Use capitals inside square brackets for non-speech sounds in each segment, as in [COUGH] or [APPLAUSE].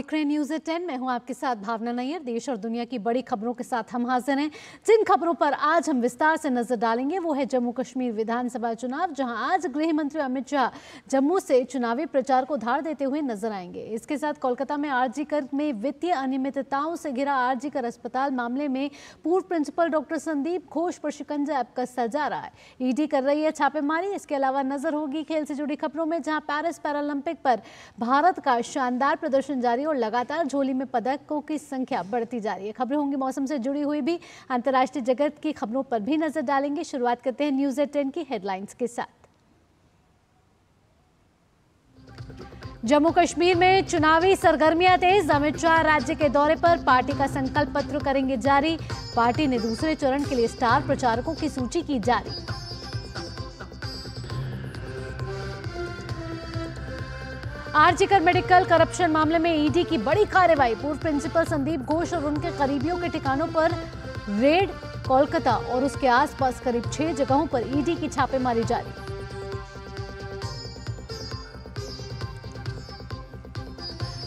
देख रहे हैं न्यूज एट टेन मैं हूं आपके साथ भावना नैयर देश और दुनिया की बड़ी खबरों के साथ हम हाजिर हैं जिन खबरों पर आज हम विस्तार से नजर डालेंगे वो है जम्मू कश्मीर विधानसभा चुनाव जहां आज गृह मंत्री अमित शाह जम्मू से चुनावी प्रचार को धार देते हुए नजर आएंगे इसके साथ कोलकाता में आरजी कर में वित्तीय अनियमितताओं से घिरा आरजी कर अस्पताल मामले में पूर्व प्रिंसिपल डॉक्टर संदीप घोष पर शिकंजा अब का सजा रहा है ईडी कर रही है छापेमारी इसके अलावा नजर होगी खेल से जुड़ी खबरों में जहाँ पैरिस पैरालंपिक पर भारत का शानदार प्रदर्शन जारी और लगातार झोली में पदकों की संख्या बढ़ती जा रही है खबरें होंगी मौसम से जुड़ी हुई भी अंतर्राष्ट्रीय जगत की खबरों पर भी नजर डालेंगे शुरुआत करते हैं न्यूज एट की हेडलाइंस के साथ जम्मू कश्मीर में चुनावी सरगर्मियां तेज अमित शाह राज्य के दौरे पर पार्टी का संकल्प पत्र करेंगे जारी पार्टी ने दूसरे चरण के लिए स्टार प्रचारकों की सूची की जारी आरजीकर मेडिकल करप्शन मामले में ईडी की बड़ी कार्रवाई पूर्व प्रिंसिपल संदीप घोष और उनके करीबियों के ठिकानों पर रेड कोलकाता और उसके आसपास करीब छह जगहों पर ईडी की छापेमारी जारी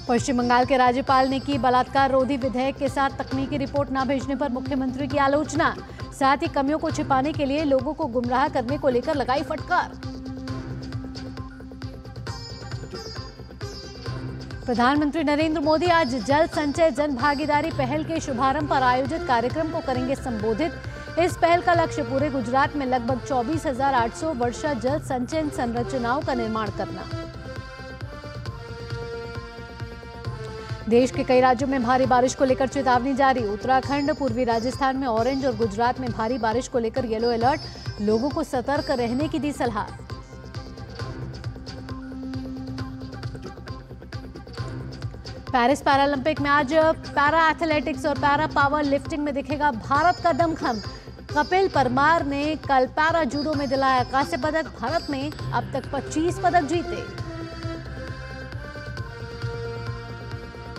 पश्चिम बंगाल के राज्यपाल ने की बलात्कार रोधी विधेयक के साथ तकनीकी रिपोर्ट न भेजने पर मुख्यमंत्री की आलोचना साथ ही कमियों को छिपाने के लिए लोगों को गुमराह करने को लेकर लगाई फटकार प्रधानमंत्री नरेंद्र मोदी आज जल संचय जन भागीदारी पहल के शुभारंभ पर आयोजित कार्यक्रम को करेंगे संबोधित इस पहल का लक्ष्य पूरे गुजरात में लगभग 24,800 वर्षा जल संचयन संरचनाओं का निर्माण करना देश के कई राज्यों में भारी बारिश को लेकर चेतावनी जारी उत्तराखंड पूर्वी राजस्थान में ऑरेंज और गुजरात में भारी बारिश को लेकर येलो अलर्ट लोगों को सतर्क रहने की दी सलाह पेरिस पैरालंपिक में आज पैरा एथलेटिक्स और पैरा पावर लिफ्टिंग में दिखेगा भारत का दमखम कपिल परमार ने कल पैरा जूडो में दिलाया कांस्य पदक भारत ने अब तक 25 पदक जीते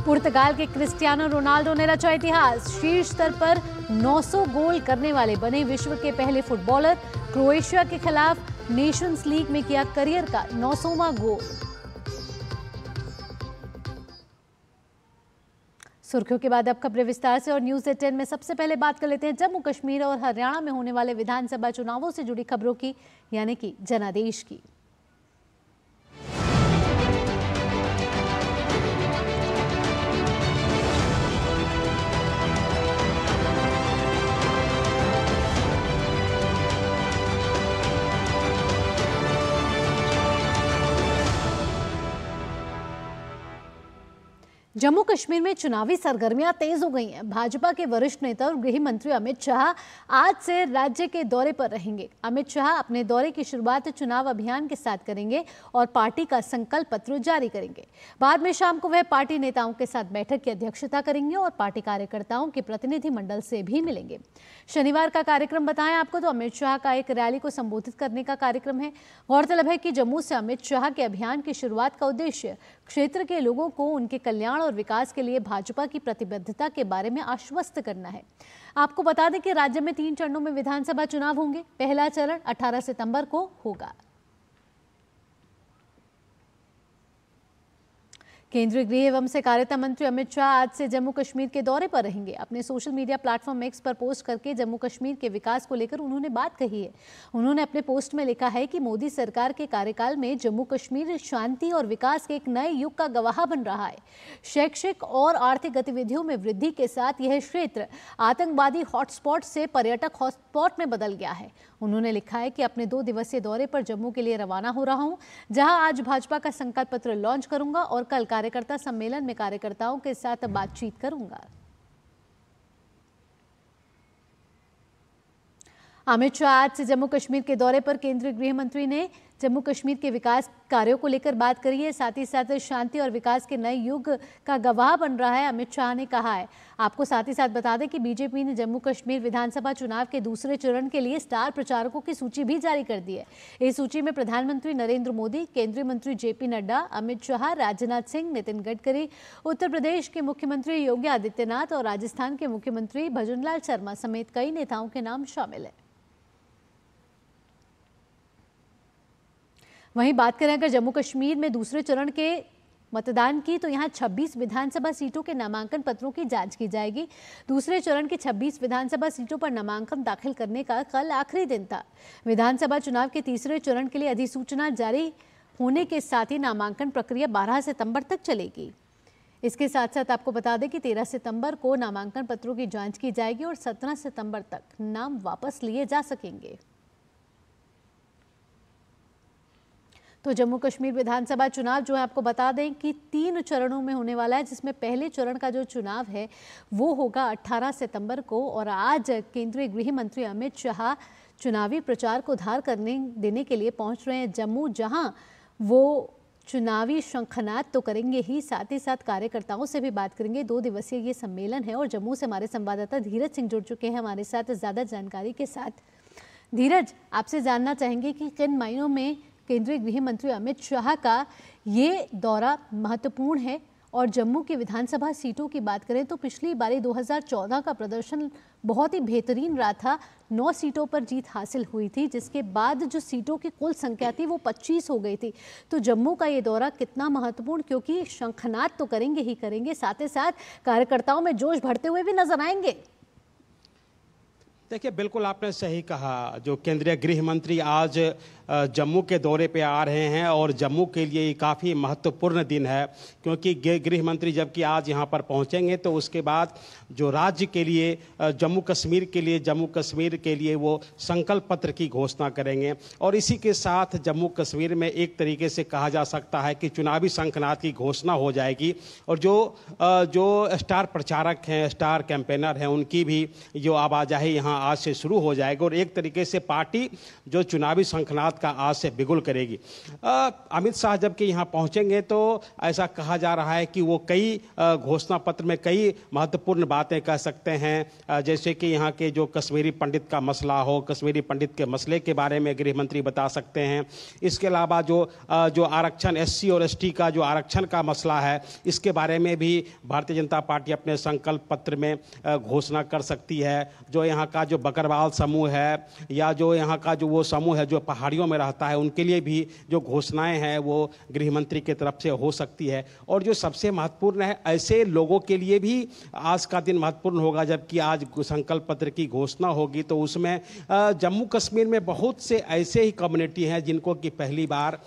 पुर्तगाल के क्रिस्टियानो रोनाल्डो ने रचा इतिहास शीर्ष स्तर पर 900 गोल करने वाले बने विश्व के पहले फुटबॉलर क्रोएशिया के खिलाफ नेशंस लीग में किया करियर का नौ गोल सुर्खियों के बाद अब खबरें विस्तार से और न्यूज एटेन में सबसे पहले बात कर लेते हैं जम्मू कश्मीर और हरियाणा में होने वाले विधानसभा चुनावों से जुड़ी खबरों की यानी कि जनादेश की जम्मू कश्मीर में चुनावी सरगर्मियां तेज हो गई हैं भाजपा के वरिष्ठ नेता और गृह मंत्री अमित शाह आज से राज्य के दौरे पर रहेंगे अमित शाह अपने दौरे की शुरुआत चुनाव अभियान के साथ करेंगे और पार्टी का संकल्प पत्र जारी करेंगे बाद में शाम को वह पार्टी नेताओं के साथ बैठक की अध्यक्षता करेंगे और पार्टी कार्यकर्ताओं के प्रतिनिधिमंडल से भी मिलेंगे शनिवार का कार्यक्रम बताएं आपको तो अमित शाह का एक रैली को संबोधित करने का कार्यक्रम है गौरतलब है कि जम्मू से अमित शाह के अभियान की शुरुआत का उद्देश्य क्षेत्र के लोगों को उनके कल्याण और विकास के लिए भाजपा की प्रतिबद्धता के बारे में आश्वस्त करना है आपको बता दें कि राज्य में तीन चरणों में विधानसभा चुनाव होंगे पहला चरण 18 सितंबर को होगा केंद्रीय गृह एवं सहकारिता मंत्री अमित शाह आज से जम्मू कश्मीर के दौरे पर रहेंगे अपने सोशल मीडिया प्लेटफॉर्म एक्स पर पोस्ट करके जम्मू कश्मीर के विकास को लेकर उन्होंने बात कही है उन्होंने अपने पोस्ट में लिखा है कि मोदी सरकार के कार्यकाल में जम्मू कश्मीर शांति और विकास के एक नए युग का गवाह बन रहा है शैक्षिक और आर्थिक गतिविधियों में वृद्धि के साथ यह क्षेत्र आतंकवादी हॉटस्पॉट से पर्यटक हॉटस्पॉट में बदल गया है उन्होंने लिखा है कि अपने दो दिवसीय दौरे पर जम्मू के लिए रवाना हो रहा हूँ जहाँ आज भाजपा का संकल्प पत्र लॉन्च करूंगा और कल कार्य कार्यकर्ता सम्मेलन में कार्यकर्ताओं के साथ बातचीत करूंगा अमित शाह आज से जम्मू कश्मीर के दौरे पर केंद्रीय गृह मंत्री ने जम्मू कश्मीर के विकास कार्यों को लेकर बात करिए साथ ही साथ शांति और विकास के नए युग का गवाह बन रहा है अमित शाह ने कहा है आपको साथ ही साथ बता दें कि बीजेपी ने जम्मू कश्मीर विधानसभा चुनाव के दूसरे चरण के लिए स्टार प्रचारकों की सूची भी जारी कर दी है इस सूची में प्रधानमंत्री नरेंद्र मोदी केंद्रीय मंत्री जेपी नड्डा अमित शाह राजनाथ सिंह नितिन गडकरी उत्तर प्रदेश के मुख्यमंत्री योगी आदित्यनाथ और राजस्थान के मुख्यमंत्री भजनलाल शर्मा समेत कई नेताओं के नाम शामिल हैं वहीं बात करें अगर जम्मू कश्मीर में दूसरे चरण के मतदान की तो यहाँ 26 विधानसभा सीटों के नामांकन पत्रों की जांच की जाएगी दूसरे चरण की 26 विधानसभा सीटों पर नामांकन दाखिल करने का कल आखिरी दिन था विधानसभा चुनाव के तीसरे चरण के लिए अधिसूचना जारी होने के साथ ही नामांकन प्रक्रिया 12 सितंबर तक चलेगी इसके साथ साथ आपको बता दें कि 13 सितंबर को नामांकन पत्रों की जाँच की जाएगी और सत्रह सितंबर तक नाम वापस लिए जा सकेंगे तो जम्मू कश्मीर विधानसभा चुनाव जो है आपको बता दें कि तीन चरणों में होने वाला है जिसमें पहले चरण का जो चुनाव है वो होगा 18 सितंबर को और आज केंद्रीय गृह मंत्री अमित शाह चुनावी प्रचार को धार करने देने के लिए पहुंच रहे हैं जम्मू जहां वो चुनावी शंखनाद तो करेंगे ही साथ ही साथ कार्यकर्ताओं से भी बात करेंगे दो दिवसीय ये सम्मेलन है और जम्मू से हमारे संवाददाता धीरज सिंह जुड़ चुके हैं हमारे साथ ज़्यादा जानकारी के साथ धीरज आपसे जानना चाहेंगे कि किन मायनों में केंद्रीय गृह मंत्री अमित शाह का ये दौरा महत्वपूर्ण है और जम्मू की विधानसभा सीटों की बात करें तो पिछली बारी 2014 का प्रदर्शन बहुत ही बेहतरीन रहा था नौ सीटों पर जीत हासिल हुई थी जिसके बाद जो सीटों की कुल संख्या थी वो 25 हो गई थी तो जम्मू का ये दौरा कितना महत्वपूर्ण क्योंकि शंखनाद तो करेंगे ही करेंगे साथ ही साथ कार्यकर्ताओं में जोश भरते हुए भी नजर आएंगे देखिए बिल्कुल आपने सही कहा जो केंद्रीय गृह मंत्री आज जम्मू के दौरे पे आ रहे हैं और जम्मू के लिए काफ़ी महत्वपूर्ण दिन है क्योंकि गृह मंत्री जबकि आज यहाँ पर पहुँचेंगे तो उसके बाद जो राज्य के लिए जम्मू कश्मीर के लिए जम्मू कश्मीर के लिए वो संकल्प पत्र की घोषणा करेंगे और इसी के साथ जम्मू कश्मीर में एक तरीके से कहा जा सकता है कि चुनावी शंखनाथ की घोषणा हो जाएगी और जो जो स्टार प्रचारक हैं स्टार कैंपेनर हैं उनकी भी जो आवाजाही यहाँ आज से शुरू हो जाएगी और एक तरीके से पार्टी जो चुनावी शंखनाथ भारत का आज से बिगुल करेगी अमित शाह जबकि यहाँ पहुँचेंगे तो ऐसा कहा जा रहा है कि वो कई घोषणा पत्र में कई महत्वपूर्ण बातें कह सकते हैं जैसे कि यहाँ के जो कश्मीरी पंडित का मसला हो कश्मीरी पंडित के मसले के बारे में गृह मंत्री बता सकते हैं इसके अलावा जो जो आरक्षण एस और एस का जो आरक्षण का मसला है इसके बारे में भी भारतीय जनता पार्टी अपने संकल्प पत्र में घोषणा कर सकती है जो यहाँ का जो बकरवाल समूह है या जो यहाँ का जो वो समूह है जो पहाड़ियों जेलों में रहता है उनके लिए भी जो घोषणाएं हैं वो गृह मंत्री की तरफ से हो सकती है और जो सबसे महत्वपूर्ण है ऐसे लोगों के लिए भी आज का दिन महत्वपूर्ण होगा जबकि आज संकल्प पत्र की घोषणा होगी तो उसमें जम्मू कश्मीर में बहुत से ऐसे ही कम्युनिटी हैं जिनको कि पहली बार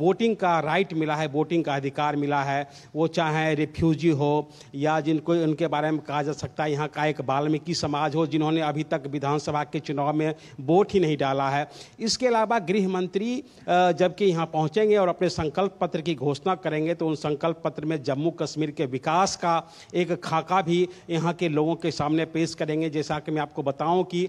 वोटिंग का राइट मिला है वोटिंग का अधिकार मिला है वो चाहे रिफ्यूजी हो या जिनको उनके बारे में कहा जा सकता है यहाँ का एक वाल्मीकि समाज हो जिन्होंने अभी तक विधानसभा के चुनाव में वोट ही नहीं डाला है इसके अलावा गृह गृह मंत्री जबकि यहाँ पहुँचेंगे और अपने संकल्प पत्र की घोषणा करेंगे तो उन संकल्प पत्र में जम्मू कश्मीर के विकास का एक खाका भी यहाँ के लोगों के सामने पेश करेंगे जैसा कि मैं आपको बताऊँ कि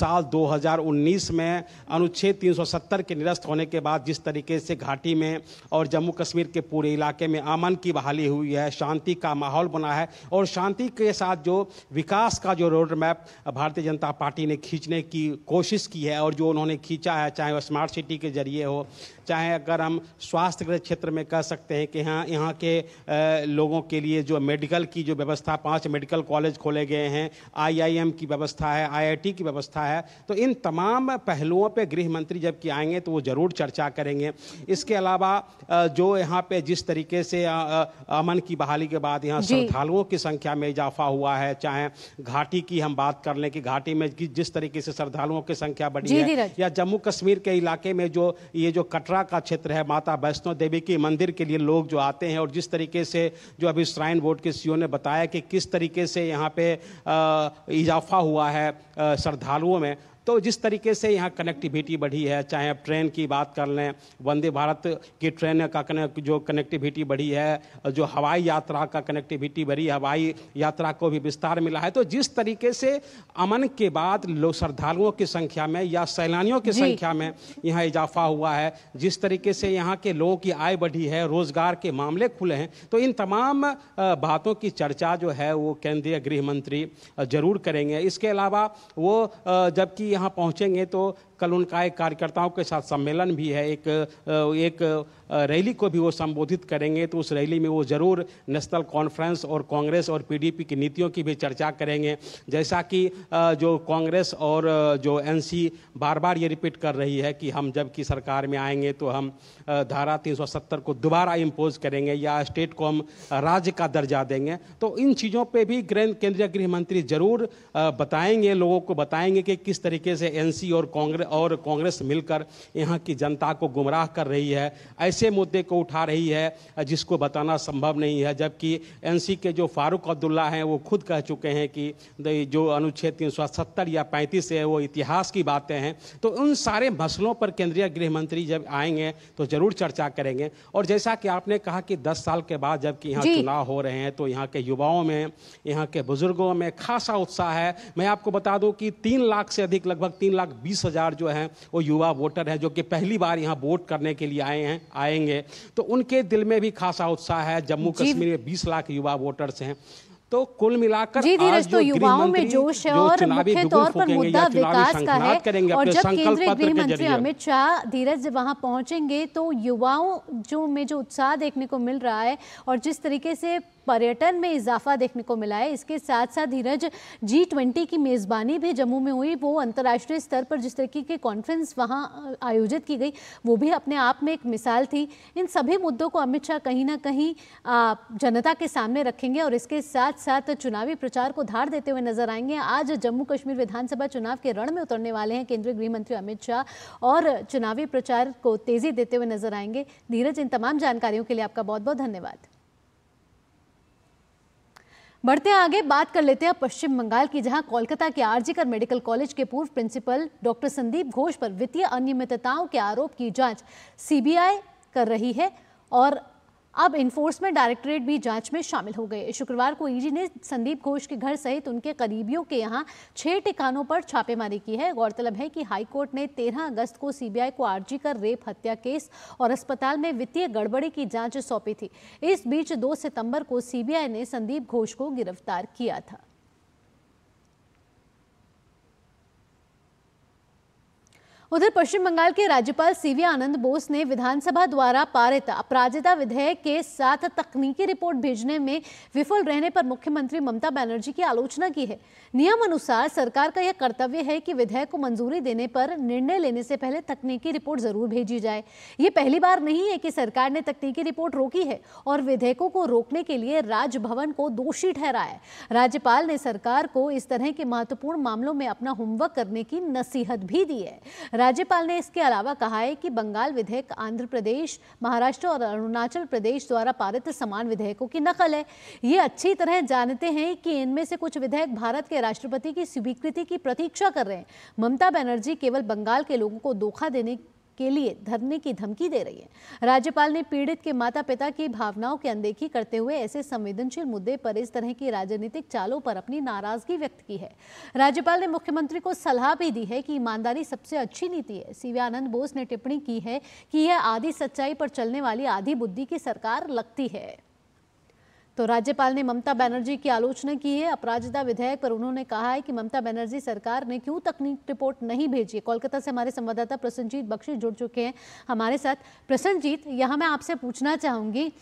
साल 2019 में अनुच्छेद 370 के निरस्त होने के बाद जिस तरीके से घाटी में और जम्मू कश्मीर के पूरे इलाके में अमन की बहाली हुई है शांति का माहौल बना है और शांति के साथ जो विकास का जो रोड मैप भारतीय जनता पार्टी ने खींचने की कोशिश की है और जो उन्होंने खींचा है चाहे वह स्मार्ट सिटी के जरिए हो चाहे अगर हम स्वास्थ्य के क्षेत्र में कह सकते हैं कि हाँ यहाँ के लोगों के लिए जो मेडिकल की जो व्यवस्था पांच मेडिकल कॉलेज खोले गए हैं आईआईएम की व्यवस्था है आईआईटी की व्यवस्था है तो इन तमाम पहलुओं पर गृह मंत्री जबकि आएंगे तो वो ज़रूर चर्चा करेंगे इसके अलावा जो यहाँ पे जिस तरीके से अमन की बहाली के बाद यहाँ श्रद्धालुओं की संख्या में इजाफा हुआ है चाहे घाटी की हम बात कर लें कि घाटी में जिस तरीके से श्रद्धालुओं की संख्या बढ़ी है या जम्मू कश्मीर के के इलाके में जो ये जो कटरा का क्षेत्र है माता वैष्णो देवी की मंदिर के लिए लोग जो आते हैं और जिस तरीके से जो अभी श्राइन बोर्ड के सीओ ने बताया कि किस तरीके से यहाँ पे इजाफा हुआ है श्रद्धालुओं में तो जिस तरीके से यहाँ कनेक्टिविटी बढ़ी है चाहे आप ट्रेन की बात कर लें वंदे भारत की ट्रेन का जो कनेक्टिविटी बढ़ी है जो हवाई यात्रा का कनेक्टिविटी बढ़ी हवाई यात्रा को भी विस्तार मिला है तो जिस तरीके से अमन के बाद लोग श्रद्धालुओं की संख्या में या सैलानियों की संख्या में यहाँ इजाफा हुआ है जिस तरीके से यहाँ के लोगों की आय बढ़ी है रोजगार के मामले खुले हैं तो इन तमाम बातों की चर्चा जो है वो केंद्रीय गृह मंत्री जरूर करेंगे इसके अलावा वो जबकि यहाँ पहुँचेंगे तो कल उनका एक कार्यकर्ताओं के साथ सम्मेलन भी है एक एक रैली को भी वो संबोधित करेंगे तो उस रैली में वो ज़रूर नेशनल कॉन्फ्रेंस और कांग्रेस और पीडीपी की नीतियों की भी चर्चा करेंगे जैसा कि जो कांग्रेस और जो एनसी बार बार ये रिपीट कर रही है कि हम जबकि सरकार में आएंगे तो हम धारा 370 को दोबारा इम्पोज करेंगे या स्टेट को हम राज्य का दर्जा देंगे तो इन चीज़ों पर भी केंद्रीय गृह मंत्री जरूर बताएंगे लोगों को बताएंगे कि किस तरीके से एन और कांग्रेस और कांग्रेस मिलकर यहाँ की जनता को गुमराह कर रही है ऐसे मुद्दे को उठा रही है जिसको बताना संभव नहीं है जबकि एनसी के जो फारूक अब्दुल्ला हैं वो खुद कह चुके हैं कि जो अनुच्छेद तीन या पैंतीस है वो इतिहास की बातें हैं तो उन सारे मसलों पर केंद्रीय गृह मंत्री जब आएंगे तो जरूर चर्चा करेंगे और जैसा कि आपने कहा कि दस साल के बाद जबकि यहाँ चुनाव हो रहे हैं तो यहाँ के युवाओं में यहाँ के बुजुर्गों में खासा उत्साह है मैं आपको बता दूं कि तीन लाख से अधिक लगभग तीन लाख बीस हजार जो है वो युवा वोटर है जो कि पहली बार यहाँ वोट करने के लिए आए हैं आएंगे तो उनके दिल में भी खासा उत्साह है जम्मू कश्मीर में बीस लाख युवा वोटर्स हैं तो कुल मिलाकर जी धीरज तो युवाओं में जोश है और मुख्य तौर पर मुद्दा विकास का है और जब केंद्रीय गृह मंत्री अमित शाह धीरज वहां पहुंचेंगे तो युवाओं जो में जो उत्साह देखने को मिल रहा है और जिस तरीके से पर्यटन में इजाफा देखने को मिला है इसके साथ साथ धीरज जी ट्वेंटी की मेज़बानी भी जम्मू में हुई वो अंतर्राष्ट्रीय स्तर पर जिस तरीके की कॉन्फ्रेंस वहाँ आयोजित की गई वो भी अपने आप में एक मिसाल थी इन सभी मुद्दों को अमित शाह कहीं ना कहीं जनता के सामने रखेंगे और इसके साथ साथ चुनावी प्रचार को धार देते हुए नजर आएंगे आज जम्मू कश्मीर विधानसभा चुनाव के रण में उतरने वाले हैं केंद्रीय गृह मंत्री अमित शाह और चुनावी प्रचार को तेजी देते हुए नजर आएंगे धीरज इन तमाम जानकारियों के लिए आपका बहुत बहुत धन्यवाद बढ़ते आगे बात कर लेते हैं पश्चिम बंगाल की जहां कोलकाता के आरजीकर मेडिकल कॉलेज के पूर्व प्रिंसिपल डॉक्टर संदीप घोष पर वित्तीय अनियमितताओं के आरोप की जांच सीबीआई कर रही है और अब इन्फोर्समेंट डायरेक्टरेट भी जांच में शामिल हो गए शुक्रवार को ईडी e ने संदीप घोष के घर सहित उनके करीबियों के यहाँ छह ठिकानों पर छापेमारी की है गौरतलब है कि हाईकोर्ट ने 13 अगस्त को सीबीआई को आरजी कर रेप हत्या केस और अस्पताल में वित्तीय गड़बड़ी की जांच सौंपी थी इस बीच दो सितंबर को सीबीआई ने संदीप घोष को गिरफ्तार किया था उधर पश्चिम बंगाल के राज्यपाल सीवी आनंद बोस ने विधानसभा द्वारा पारित अपराजिता विधेयक के साथ तकनीकी रिपोर्ट भेजने में विफल रहने पर मुख्यमंत्री ममता बनर्जी की आलोचना की है नियम अनुसार सरकार का यह कर्तव्य है कि विधेयक को मंजूरी देने पर निर्णय लेने से पहले तकनीकी रिपोर्ट जरूर भेजी जाए ये पहली बार नहीं है कि सरकार ने तकनीकी रिपोर्ट रोकी है और विधेयकों को रोकने के लिए राजभवन को दोषी ठहराया राज्यपाल ने सरकार को इस तरह के महत्वपूर्ण मामलों में अपना होमवर्क करने की नसीहत भी दी है राज्यपाल ने इसके अलावा कहा है कि बंगाल विधेयक आंध्र प्रदेश महाराष्ट्र और अरुणाचल प्रदेश द्वारा पारित समान विधेयकों की नकल है ये अच्छी तरह जानते हैं कि इनमें से कुछ विधेयक भारत के राष्ट्रपति की स्वीकृति की प्रतीक्षा कर रहे हैं ममता बनर्जी केवल बंगाल के लोगों को धोखा देने के लिए धरने की धमकी दे रही है राज्यपाल ने पीड़ित के माता पिता की भावनाओं की अनदेखी करते हुए ऐसे संवेदनशील मुद्दे पर इस तरह की राजनीतिक चालों पर अपनी नाराजगी व्यक्त की है राज्यपाल ने मुख्यमंत्री को सलाह भी दी है कि ईमानदारी सबसे अच्छी नीति है सीवानंद बोस ने टिप्पणी की है कि यह आधी सच्चाई पर चलने वाली आधी बुद्धि की सरकार लगती है तो राज्यपाल ने ममता बनर्जी की आलोचना की है अपराजिता विधेयक पर उन्होंने कहा है कि ममता बनर्जी सरकार ने क्यों तकनीक रिपोर्ट नहीं भेजी है कोलकाता से हमारे संवाददाता प्रसन्नजीत बख्शी जुड़ चुके हैं हमारे साथ प्रसन्नजीत यहाँ मैं आपसे पूछना चाहूँगी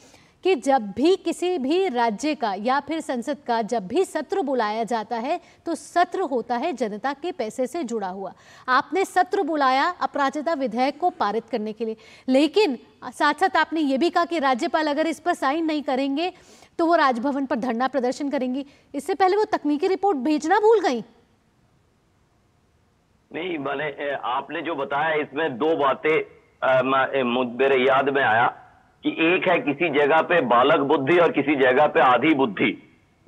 कि जब भी किसी भी राज्य का या फिर संसद का जब भी सत्र बुलाया जाता है तो सत्र होता है जनता के पैसे से जुड़ा हुआ आपने सत्र बुलाया अपराजिता विधेयक को पारित करने के लिए लेकिन साथ साथ आपने ये भी कहा कि राज्यपाल अगर इस पर साइन नहीं करेंगे तो वो राजभवन पर धरना प्रदर्शन करेंगी इससे पहले वो तकनीकी रिपोर्ट भेजना भूल गई नहीं मैंने आपने जो बताया इसमें दो बातें मेरे याद में आया कि एक है किसी जगह पे बालक बुद्धि और किसी जगह पे आधी बुद्धि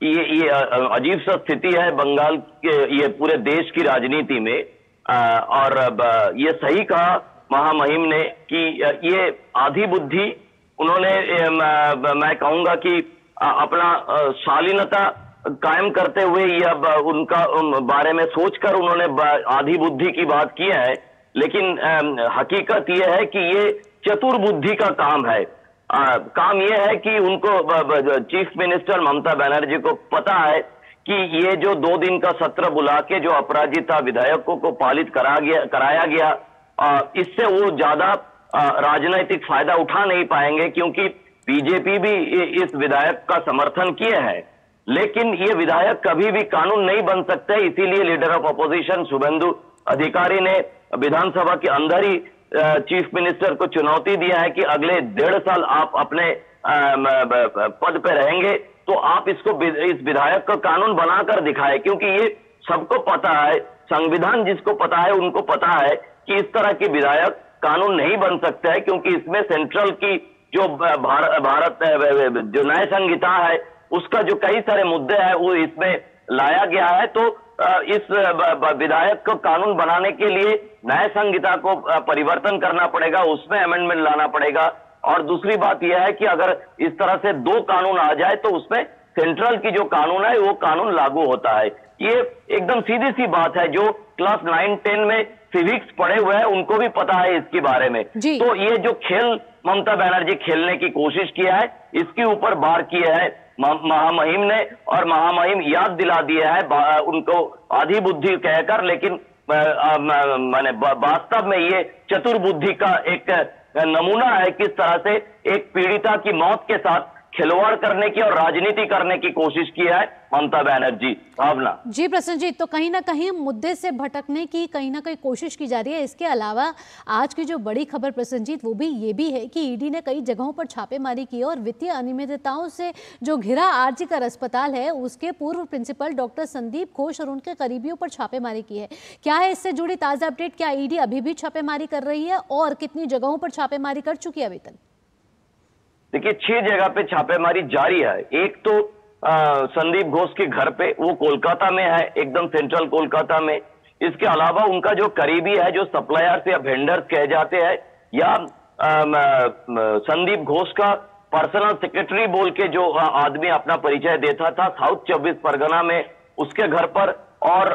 ये ये अजीब सा स्थिति है बंगाल के ये पूरे देश की राजनीति में और ये सही कहा महामहिम ने कि ये आधी बुद्धि उन्होंने मैं कहूंगा कि अपना शालीनता कायम करते हुए या उनका बारे में सोचकर उन्होंने आधी बुद्धि की बात की है लेकिन हकीकत यह है कि ये चतुर बुद्धि का काम है आ, काम यह है कि उनको चीफ मिनिस्टर ममता बनर्जी को पता है कि ये जो दो दिन का सत्र बुला के जो अपराजिता विधायकों को पालित करा गया कराया गया आ, इससे वो ज्यादा राजनीतिक फायदा उठा नहीं पाएंगे क्योंकि बीजेपी भी इस विधायक का समर्थन किए हैं लेकिन ये विधायक कभी भी कानून नहीं बन सकते इसीलिए लीडर ऑफ अपोजिशन शुभेंदु अधिकारी ने विधानसभा के अंदर ही चीफ मिनिस्टर को चुनौती दिया है कि अगले डेढ़ साल आप अपने पद पर रहेंगे तो आप इसको इस विधायक का कानून बनाकर दिखाए क्योंकि ये सबको पता है संविधान जिसको पता है उनको पता है कि इस तरह के विधायक कानून नहीं बन सकते हैं क्योंकि इसमें सेंट्रल की जो भारत भारत जो नए संहिता है उसका जो कई सारे मुद्दे है वो इसमें लाया गया है तो इस विधायक को कानून बनाने के लिए नए संहिता को परिवर्तन करना पड़ेगा उसमें अमेंडमेंट लाना पड़ेगा और दूसरी बात यह है कि अगर इस तरह से दो कानून आ जाए तो उसमें सेंट्रल की जो कानून है वो कानून लागू होता है ये एकदम सीधी सी बात है जो क्लास नाइन टेन में सिविक्स पढ़े हुए हैं उनको भी पता है इसके बारे में तो ये जो खेल ममता बनर्जी खेलने की कोशिश किया है इसके ऊपर बार किया है महामहिम ने और महामहिम याद दिला दिया है उनको आधी बुद्धि कहकर लेकिन मैंने वास्तव में ये चतुर बुद्धि का एक नमूना है किस तरह से एक पीड़िता की मौत के साथ खिलवाड़ करने की और राजनीति करने की कोशिश की है ममता बनर्जी भावना जी प्रसन्न जी तो कहीं ना कहीं मुद्दे से भटकने की कहीं ना कहीं कोशिश की जा रही है इसके अलावा आज की जो बड़ी खबर प्रसन्नजीत वो भी ये भी है कि ईडी ने कई जगहों पर छापेमारी की और वित्तीय अनियमितताओं से जो घिरा आर कर अस्पताल है उसके पूर्व प्रिंसिपल डॉक्टर संदीप घोष और उनके करीबियों पर छापेमारी की है क्या है इससे जुड़ी ताज़ा अपडेट क्या ईडी अभी भी छापेमारी कर रही है और कितनी जगहों पर छापेमारी कर चुकी है वेतन देखिए छह जगह पे छापेमारी जारी है एक तो संदीप घोष के घर पे वो कोलकाता में है एकदम सेंट्रल कोलकाता में इसके अलावा उनका जो करीबी है जो सप्लायर्स या वेंडर्स कह जाते हैं या संदीप घोष का पर्सनल सेक्रेटरी बोल के जो आदमी अपना परिचय देता था साउथ चौबीस परगना में उसके घर पर और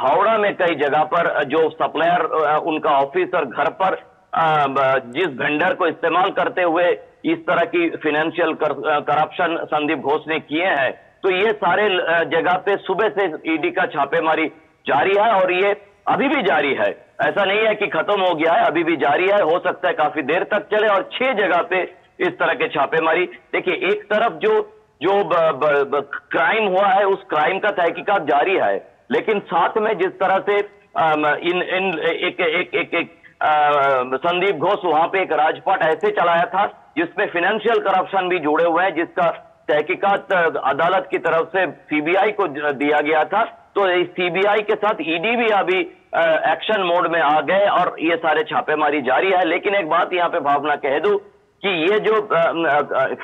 हावड़ा में कई जगह पर जो सप्लायर उनका ऑफिस और घर पर जिस भेंडर को इस्तेमाल करते हुए इस तरह की फिनेंशियल करप्शन संदीप घोष ने किए हैं तो ये सारे जगह पे सुबह से ईडी e का छापेमारी जारी है और ये अभी भी जारी है ऐसा नहीं है कि खत्म हो गया है अभी भी जारी है हो सकता है काफी देर तक चले और छह जगह पे इस तरह के छापेमारी देखिए एक तरफ जो जो ब, ब, ब, क्राइम हुआ है उस क्राइम का तहकीकात जारी है लेकिन साथ में जिस तरह से इन इन एक एक एक, एक, एक संदीप घोष वहां पे एक राजपाट ऐसे चलाया था जिसमें फिनेंशियल करप्शन भी जुड़े हुए हैं जिसका तहकीकात अदालत की तरफ से सीबीआई को दिया गया था तो सीबीआई के साथ ईडी e भी अभी एक्शन मोड में आ गए और ये सारे छापेमारी जारी है लेकिन एक बात यहाँ पे भावना कह दू कि ये जो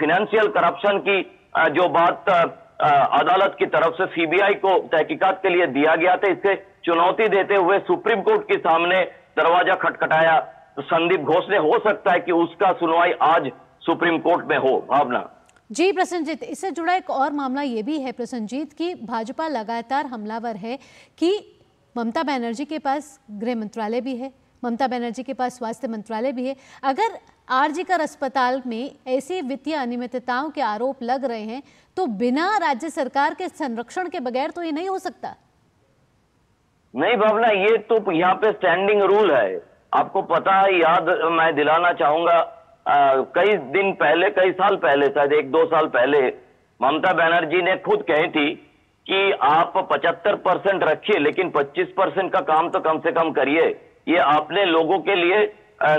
फिनेंशियल करप्शन की जो बात अदालत की तरफ से सीबीआई को तहकीकात के लिए दिया गया था इससे चुनौती देते हुए सुप्रीम कोर्ट के सामने दरवाजा खटखटाया तो संदीप घोष ने हो सकता है कि उसका सुनवाई आज सुप्रीम कोर्ट में हो भावना जी प्रसन्नजीत इससे जुड़ा एक और मामला ये भी है प्रसन्नजीत कि भाजपा लगातार हमलावर है कि ममता बनर्जी के पास गृह मंत्रालय भी है ममता बनर्जी के पास स्वास्थ्य मंत्रालय भी है अगर आरजीकर अस्पताल में ऐसी वित्तीय अनियमितताओं के आरोप लग रहे हैं तो बिना राज्य सरकार के संरक्षण के बगैर तो ये नहीं हो सकता नहीं भावना ये तो यहाँ पे स्टैंडिंग रूल है आपको पता है याद मैं दिलाना चाहूंगा आ, कई दिन पहले कई साल पहले शायद एक दो साल पहले ममता बनर्जी ने खुद कही थी कि आप 75 परसेंट रखिए लेकिन 25 परसेंट का काम तो कम से कम करिए ये आपने लोगों के लिए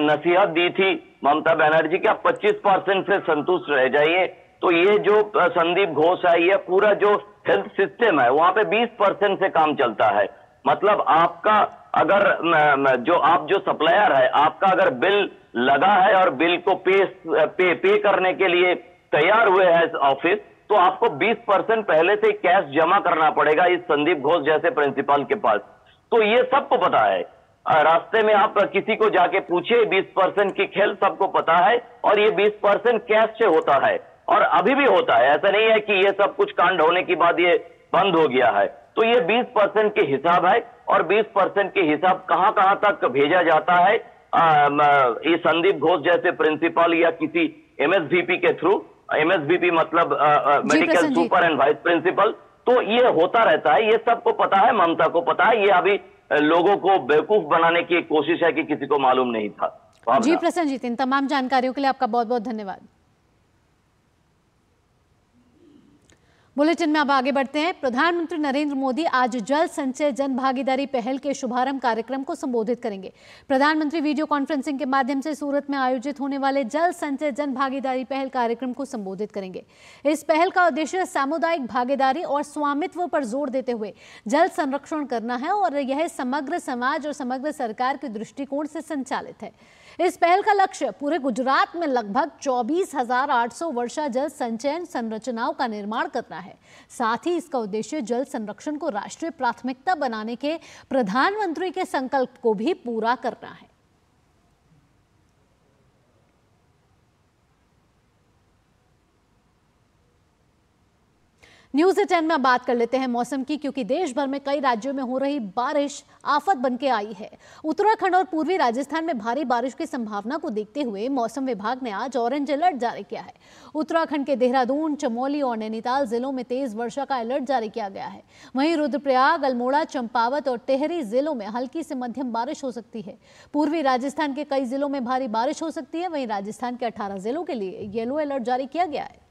नसीहत दी थी ममता बनर्जी कि आप 25 परसेंट से संतुष्ट रह जाइए तो ये जो संदीप घोष है यह पूरा जो हेल्थ सिस्टम है वहां पे 20 परसेंट से काम चलता है मतलब आपका अगर जो आप जो सप्लायर है आपका अगर बिल लगा है और बिल को पे पे, पे करने के लिए तैयार हुए है ऑफिस तो आपको 20 परसेंट पहले से कैश जमा करना पड़ेगा इस संदीप घोष जैसे प्रिंसिपल के पास तो ये सबको पता है रास्ते में आप किसी को जाके पूछे 20 परसेंट की खेल सबको पता है और ये 20 परसेंट कैश से होता है और अभी भी होता है ऐसा नहीं है कि ये सब कुछ कांड होने के बाद ये बंद हो गया है तो ये 20 परसेंट के हिसाब है और 20 परसेंट के हिसाब कहाँ कहाँ तक भेजा जाता है ये संदीप घोष जैसे प्रिंसिपल या किसी एमएसवीपी के थ्रू एमएसवीपी मतलब medical super and vice principal तो ये होता रहता है ये सबको पता है ममता को पता है ये अभी लोगों को बेवकूफ बनाने की कोशिश है कि किसी को मालूम नहीं था जी प्रसन्न जी इन तमाम जानकारियों के लिए आपका बहुत बहुत धन्यवाद बुलेटिन में अब आगे बढ़ते हैं प्रधानमंत्री नरेंद्र मोदी आज जल संचय जन भागीदारी पहल के शुभारंभ कार्यक्रम को संबोधित करेंगे प्रधानमंत्री वीडियो कॉन्फ्रेंसिंग के माध्यम से सूरत में आयोजित होने वाले जल संचय जन भागीदारी पहल कार्यक्रम को संबोधित करेंगे इस पहल का उद्देश्य सामुदायिक भागीदारी और स्वामित्व पर जोर देते हुए जल संरक्षण करना है और यह समग्र समाज और समग्र सरकार के दृष्टिकोण से संचालित है इस पहल का लक्ष्य पूरे गुजरात में लगभग 24,800 वर्षा जल संचयन संरचनाओं का निर्माण करना है साथ ही इसका उद्देश्य जल संरक्षण को राष्ट्रीय प्राथमिकता बनाने के प्रधानमंत्री के संकल्प को भी पूरा करना है न्यूज टेन में बात कर लेते हैं मौसम की क्योंकि देश भर में कई राज्यों में हो रही बारिश आफत बन के आई है उत्तराखंड और पूर्वी राजस्थान में भारी बारिश की संभावना को देखते हुए मौसम विभाग ने आज ऑरेंज अलर्ट जारी किया है उत्तराखंड के देहरादून चमोली और नैनीताल जिलों में तेज वर्षा का अलर्ट जारी किया गया है वहीं रुद्रप्रयाग अल्मोड़ा चंपावत और टेहरी जिलों में हल्की से मध्यम बारिश हो सकती है पूर्वी राजस्थान के कई जिलों में भारी बारिश हो सकती है वहीं राजस्थान के अठारह जिलों के लिए येलो अलर्ट जारी किया गया है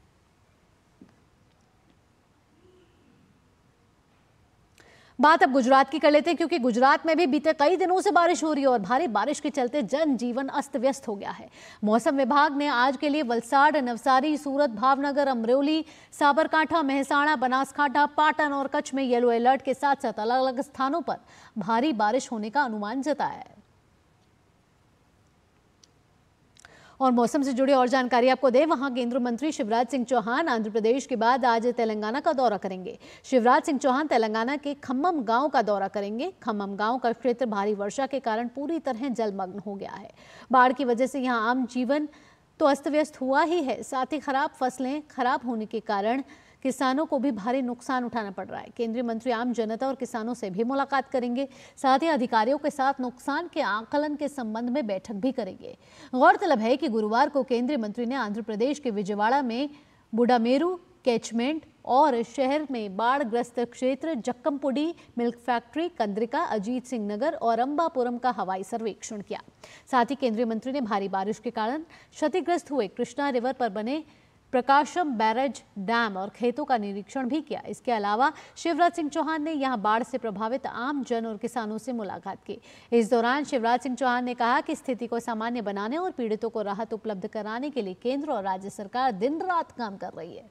बात अब गुजरात की कर लेते हैं क्योंकि गुजरात में भी बीते कई दिनों से बारिश हो रही है और भारी बारिश के चलते जनजीवन अस्त व्यस्त हो गया है मौसम विभाग ने आज के लिए वलसाड नवसारी सूरत भावनगर अमरेली साबरकांठा महसाणा बनासकांठा पाटन और कच्छ में येलो अलर्ट के साथ साथ अलग अलग स्थानों पर भारी बारिश होने का अनुमान जताया है और मौसम से जुड़ी और जानकारी आपको दें वहां केंद्रीय मंत्री शिवराज सिंह चौहान आंध्र प्रदेश के बाद आज तेलंगाना का दौरा करेंगे शिवराज सिंह चौहान तेलंगाना के खम्भम गांव का दौरा करेंगे खम्भम गांव का क्षेत्र भारी वर्षा के कारण पूरी तरह जलमग्न हो गया है बाढ़ की वजह से यहाँ आम जीवन तो अस्त व्यस्त हुआ ही है साथ ही खराब फसलें खराब होने के कारण किसानों को भी भारी नुकसान उठाना पड़ रहा है केंद्रीय मंत्री आम जनता और किसानों से भी मुलाकात करेंगे साथ ही अधिकारियों के साथ नुकसान के आकलन के संबंध में बैठक भी करेंगे गौरतलब है कि गुरुवार को केंद्रीय मंत्री ने आंध्र प्रदेश के विजयवाड़ा में बुडामेरू कैचमेंट और शहर में बाढ़ग्रस्त क्षेत्र जक्कमपुडी मिल्क फैक्ट्री कंद्रिका अजीत सिंह नगर और अम्बापुरम का हवाई सर्वेक्षण किया साथ ही केंद्रीय मंत्री ने भारी बारिश के कारण क्षतिग्रस्त हुए कृष्णा रिवर पर बने प्रकाशम बैरज डैम और खेतों का निरीक्षण भी किया इसके अलावा शिवराज सिंह चौहान ने यहाँ बाढ़ से प्रभावित आम जन और किसानों से मुलाकात की इस दौरान शिवराज सिंह चौहान ने कहा कि स्थिति को सामान्य बनाने और पीड़ितों को राहत उपलब्ध कराने के लिए केंद्र और राज्य सरकार दिन रात काम कर रही है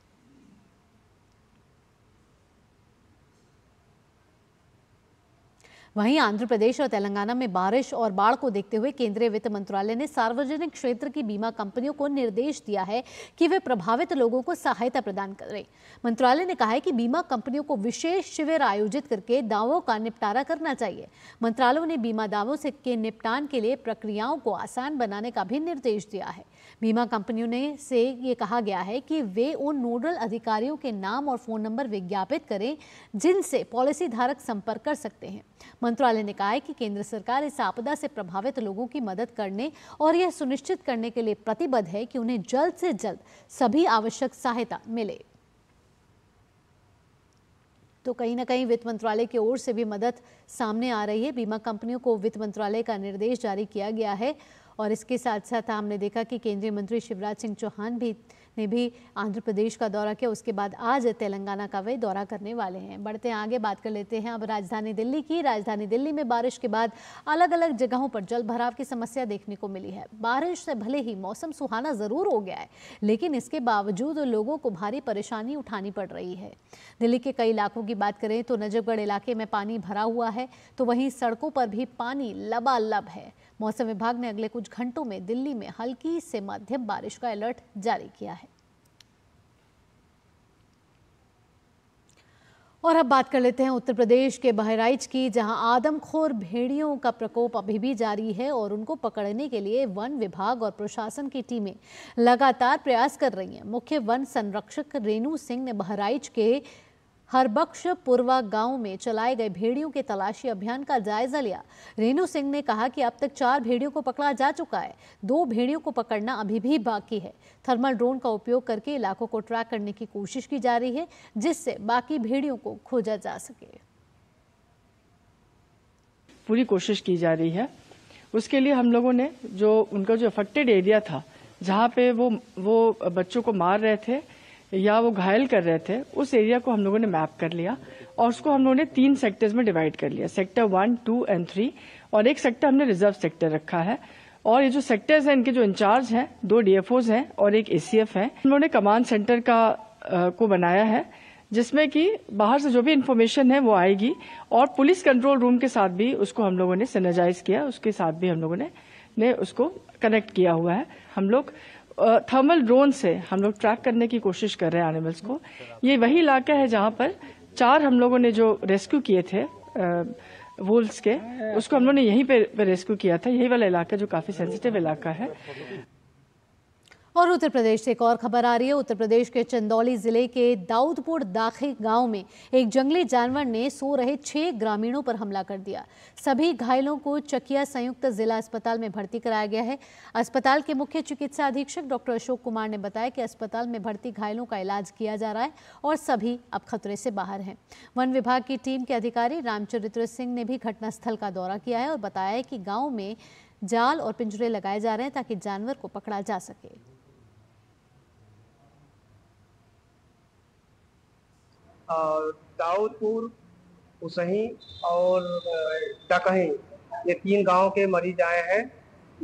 वहीं आंध्र प्रदेश और तेलंगाना में बारिश और बाढ़ को देखते हुए केंद्रीय वित्त मंत्रालय ने सार्वजनिक क्षेत्र की बीमा कंपनियों को निर्देश दिया है कि वे प्रभावित लोगों को सहायता प्रदान करें मंत्रालय ने कहा है कि बीमा कंपनियों को विशेष शिविर आयोजित करके दावों का निपटारा करना चाहिए मंत्रालय ने बीमा दावों से के निपटान के लिए प्रक्रियाओं को आसान बनाने का भी निर्देश दिया है बीमा कंपनियों ने से ये कहा गया है कि वे उन नोडल अधिकारियों के नाम और फ़ोन नंबर विज्ञापित करें जिनसे पॉलिसी धारक संपर्क कर सकते हैं मंत्रालय ने कहा है कि केंद्र सरकार इस आपदा से प्रभावित लोगों की मदद करने और यह सुनिश्चित करने के लिए प्रतिबद्ध है कि उन्हें जल्द से जल्द सभी आवश्यक सहायता मिले तो कहीं ना कहीं वित्त मंत्रालय की ओर से भी मदद सामने आ रही है बीमा कंपनियों को वित्त मंत्रालय का निर्देश जारी किया गया है और इसके साथ साथ हमने देखा कि केंद्रीय मंत्री शिवराज सिंह चौहान भी ने भी आंध्र प्रदेश का दौरा किया उसके बाद आज तेलंगाना का वे दौरा करने वाले हैं बढ़ते हैं आगे बात कर लेते हैं अब राजधानी दिल्ली की राजधानी दिल्ली में बारिश के बाद अलग अलग जगहों पर जल भराव की समस्या देखने को मिली है बारिश से भले ही मौसम सुहाना ज़रूर हो गया है लेकिन इसके बावजूद लोगों को भारी परेशानी उठानी पड़ रही है दिल्ली के कई इलाकों की बात करें तो नजफगढ़ इलाके में पानी भरा हुआ है तो वहीं सड़कों पर भी पानी लबालब है मौसम विभाग ने अगले कुछ घंटों में दिल्ली में हल्की से मध्यम बारिश का अलर्ट जारी किया है और अब बात कर लेते हैं उत्तर प्रदेश के बहराइच की जहां आदमखोर भेड़ियों का प्रकोप अभी भी जारी है और उनको पकड़ने के लिए वन विभाग और प्रशासन की टीमें लगातार प्रयास कर रही हैं मुख्य वन संरक्षक रेणु सिंह ने बहराइच के हरबख्श पुरवा गांव में चलाए गए भेड़ियों के तलाशी अभियान का जायजा लिया रेनू सिंह ने कहा कि अब तक चार भेड़ियों को पकड़ा जा चुका है दो भेड़ियों को पकड़ना अभी भी बाकी है थर्मल ड्रोन का उपयोग करके इलाकों को ट्रैक करने की कोशिश की जा रही है जिससे बाकी भेड़ियों को खोजा जा सके पूरी कोशिश की जा रही है उसके लिए हम लोगों ने जो उनका जो अफेक्टेड एरिया था जहाँ पे वो वो बच्चों को मार रहे थे या वो घायल कर रहे थे उस एरिया को हम लोगों ने मैप कर लिया और उसको हम लोगों ने तीन सेक्टर्स में डिवाइड कर लिया sector one two and three और एक सेक्टर हमने रिजर्व सेक्टर रखा है और ये जो सेक्टर्स हैं इनके जो इंचार्ज हैं दो डीएफओज हैं और एक एसीएफ है उन्होंने कमांड सेंटर का आ, को बनाया है जिसमें कि बाहर से जो भी इन्फॉर्मेशन है वो आएगी और पुलिस कंट्रोल रूम के साथ भी उसको हम लोगों ने सेनेटाइज किया उसके साथ भी हम लोगों ने ने उसको कनेक्ट किया हुआ है हम लोग थर्मल ड्रोन से हम लोग ट्रैक करने की कोशिश कर रहे हैं एनिमल्स को ये वही इलाका है जहाँ पर चार हम लोगों ने जो रेस्क्यू किए थे वुल्स के उसको हम लोगों ने यहीं पे, पे रेस्क्यू किया था यही वाला इलाका जो काफ़ी सेंसिटिव इलाका है और उत्तर प्रदेश से एक और खबर आ रही है उत्तर प्रदेश के चंदौली जिले के दाऊदपुर दाखे गांव में एक जंगली जानवर ने सो रहे छह ग्रामीणों पर हमला कर दिया सभी घायलों को चकिया संयुक्त जिला अस्पताल में भर्ती कराया गया है अस्पताल के मुख्य चिकित्सा अधीक्षक डॉक्टर अशोक कुमार ने बताया कि अस्पताल में भर्ती घायलों का इलाज किया जा रहा है और सभी अब खतरे से बाहर हैं वन विभाग की टीम के अधिकारी रामचरित्र सिंह ने भी घटनास्थल का दौरा किया है और बताया है कि गाँव में जाल और पिंजरे लगाए जा रहे हैं ताकि जानवर को पकड़ा जा सके दाऊदपुर उसही और डकही ये तीन गांव के मरीज आए हैं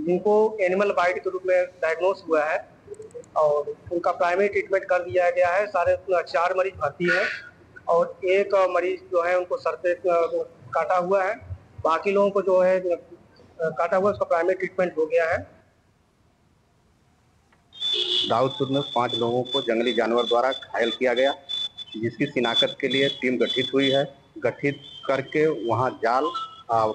जिनको एनिमल बाइट के रूप में डायग्नोस हुआ है और उनका प्राइमरी ट्रीटमेंट कर दिया गया है सारे चार मरीज भर्ती हैं और एक मरीज जो है उनको सर पे काटा हुआ है बाकी लोगों को जो है काटा हुआ उसका प्राइमरी ट्रीटमेंट हो गया है दाऊदपुर में पांच लोगों को जंगली जानवर द्वारा घायल किया गया जिसकी शिनाखत के लिए टीम गठित हुई है गठित करके वहाँ जाल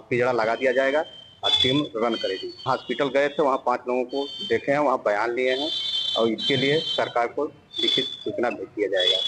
पिजड़ा लगा दिया जाएगा और टीम रन करेगी हॉस्पिटल गए थे वहाँ पांच लोगों को देखे हैं वहाँ बयान लिए हैं और इसके लिए सरकार को लिखित सूचना भेज दिया जाएगा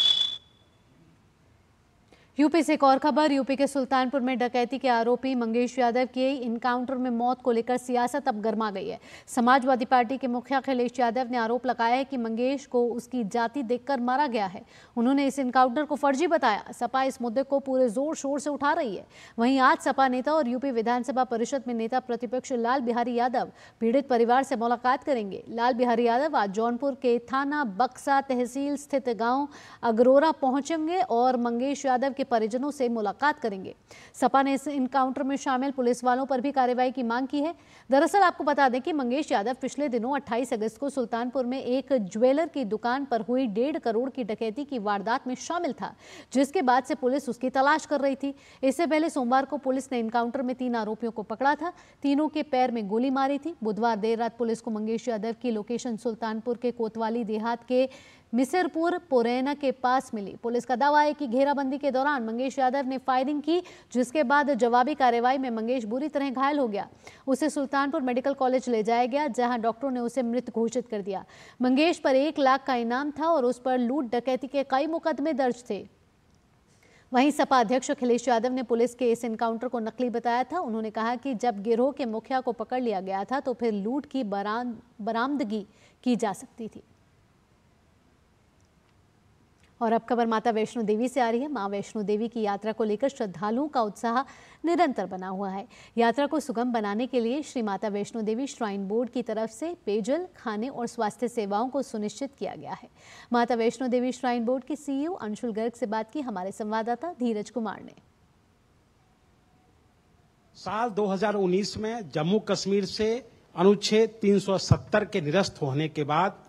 यूपी से एक और खबर यूपी के सुल्तानपुर में डकैती के आरोपी मंगेश यादव के इनकाउंटर में मौत को लेकर सियासत अब गर्मा गई है समाजवादी पार्टी के मुखिया अखिलेश यादव ने आरोप लगाया है कि मंगेश को उसकी जाति देखकर मारा गया है उन्होंने इस इनकाउंटर को फर्जी बताया सपा इस मुद्दे को पूरे जोर शोर से उठा रही है वहीं आज सपा नेता और यूपी विधानसभा परिषद में नेता प्रतिपक्ष लाल बिहारी यादव पीड़ित परिवार से मुलाकात करेंगे लाल बिहारी यादव आज जौनपुर के थाना बक्सा तहसील स्थित गाँव अगरोरा पहुंचेंगे और मंगेश यादव के परिजनों से मुलाकात करेंगे सपा ने इस इनकाउंटर में शामिल पुलिस वालों पर भी कार्रवाई की मांग की है दरअसल आपको बता दें कि मंगेश यादव पिछले दिनों 28 अगस्त को सुल्तानपुर में एक ज्वेलर की दुकान पर हुई डेढ़ करोड़ की डकैती की वारदात में शामिल था जिसके बाद से पुलिस उसकी तलाश कर रही थी इससे पहले सोमवार को पुलिस ने इनकाउंटर में तीन आरोपियों को पकड़ा था तीनों के पैर में गोली मारी थी बुधवार देर रात पुलिस को मंगेश यादव की लोकेशन सुल्तानपुर के कोतवाली देहात के मिसरपुर पोरैना के पास मिली पुलिस का दावा है कि घेराबंदी के दौरान मंगेश यादव ने फायरिंग की जिसके बाद जवाबी कार्रवाई में मंगेश बुरी तरह घायल हो गया उसे सुल्तानपुर मेडिकल कॉलेज ले जाया गया जहां डॉक्टरों ने उसे मृत घोषित कर दिया मंगेश पर एक लाख का इनाम था और उस पर लूट डकैती के कई मुकदमे दर्ज थे वहीं सपा अध्यक्ष अखिलेश यादव ने पुलिस के इस इनकाउंटर को नकली बताया था उन्होंने कहा कि जब गिरोह के मुखिया को पकड़ लिया गया था तो फिर लूट की बरामदगी की जा सकती थी और अब खबर माता वैष्णो देवी से आ रही है माँ वैष्णो देवी की यात्रा को लेकर श्रद्धालुओं का उत्साह निरंतर बना हुआ है यात्रा को सुगम बनाने के लिए श्री माता वैष्णो देवी श्राइन बोर्ड की तरफ से पेयजल खाने और स्वास्थ्य सेवाओं को सुनिश्चित किया गया है माता वैष्णो देवी श्राइन बोर्ड के सीईओ अंशुल गर्ग से बात की हमारे संवाददाता धीरज कुमार ने साल दो में जम्मू कश्मीर से अनुच्छेद तीन के निरस्त होने के बाद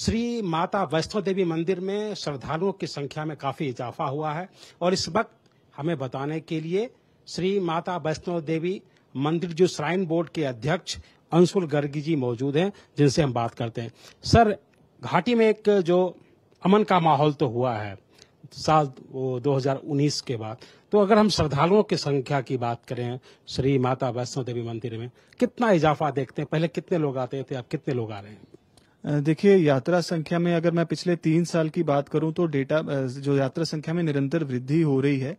श्री माता वैष्णो देवी मंदिर में श्रद्धालुओं की संख्या में काफी इजाफा हुआ है और इस वक्त हमें बताने के लिए श्री माता वैष्णो देवी मंदिर जो श्राइन बोर्ड के अध्यक्ष अंशुल गर्गी जी मौजूद हैं जिनसे हम बात करते हैं सर घाटी में एक जो अमन का माहौल तो हुआ है साल वो 2019 के बाद तो अगर हम श्रद्धालुओं की संख्या की बात करें श्री माता वैष्णो देवी मंदिर में कितना इजाफा देखते हैं पहले कितने लोग आते थे अब कितने लोग आ रहे हैं देखिए यात्रा संख्या में अगर मैं पिछले तीन साल की बात करूं तो डेटा जो यात्रा संख्या में निरंतर वृद्धि हो रही है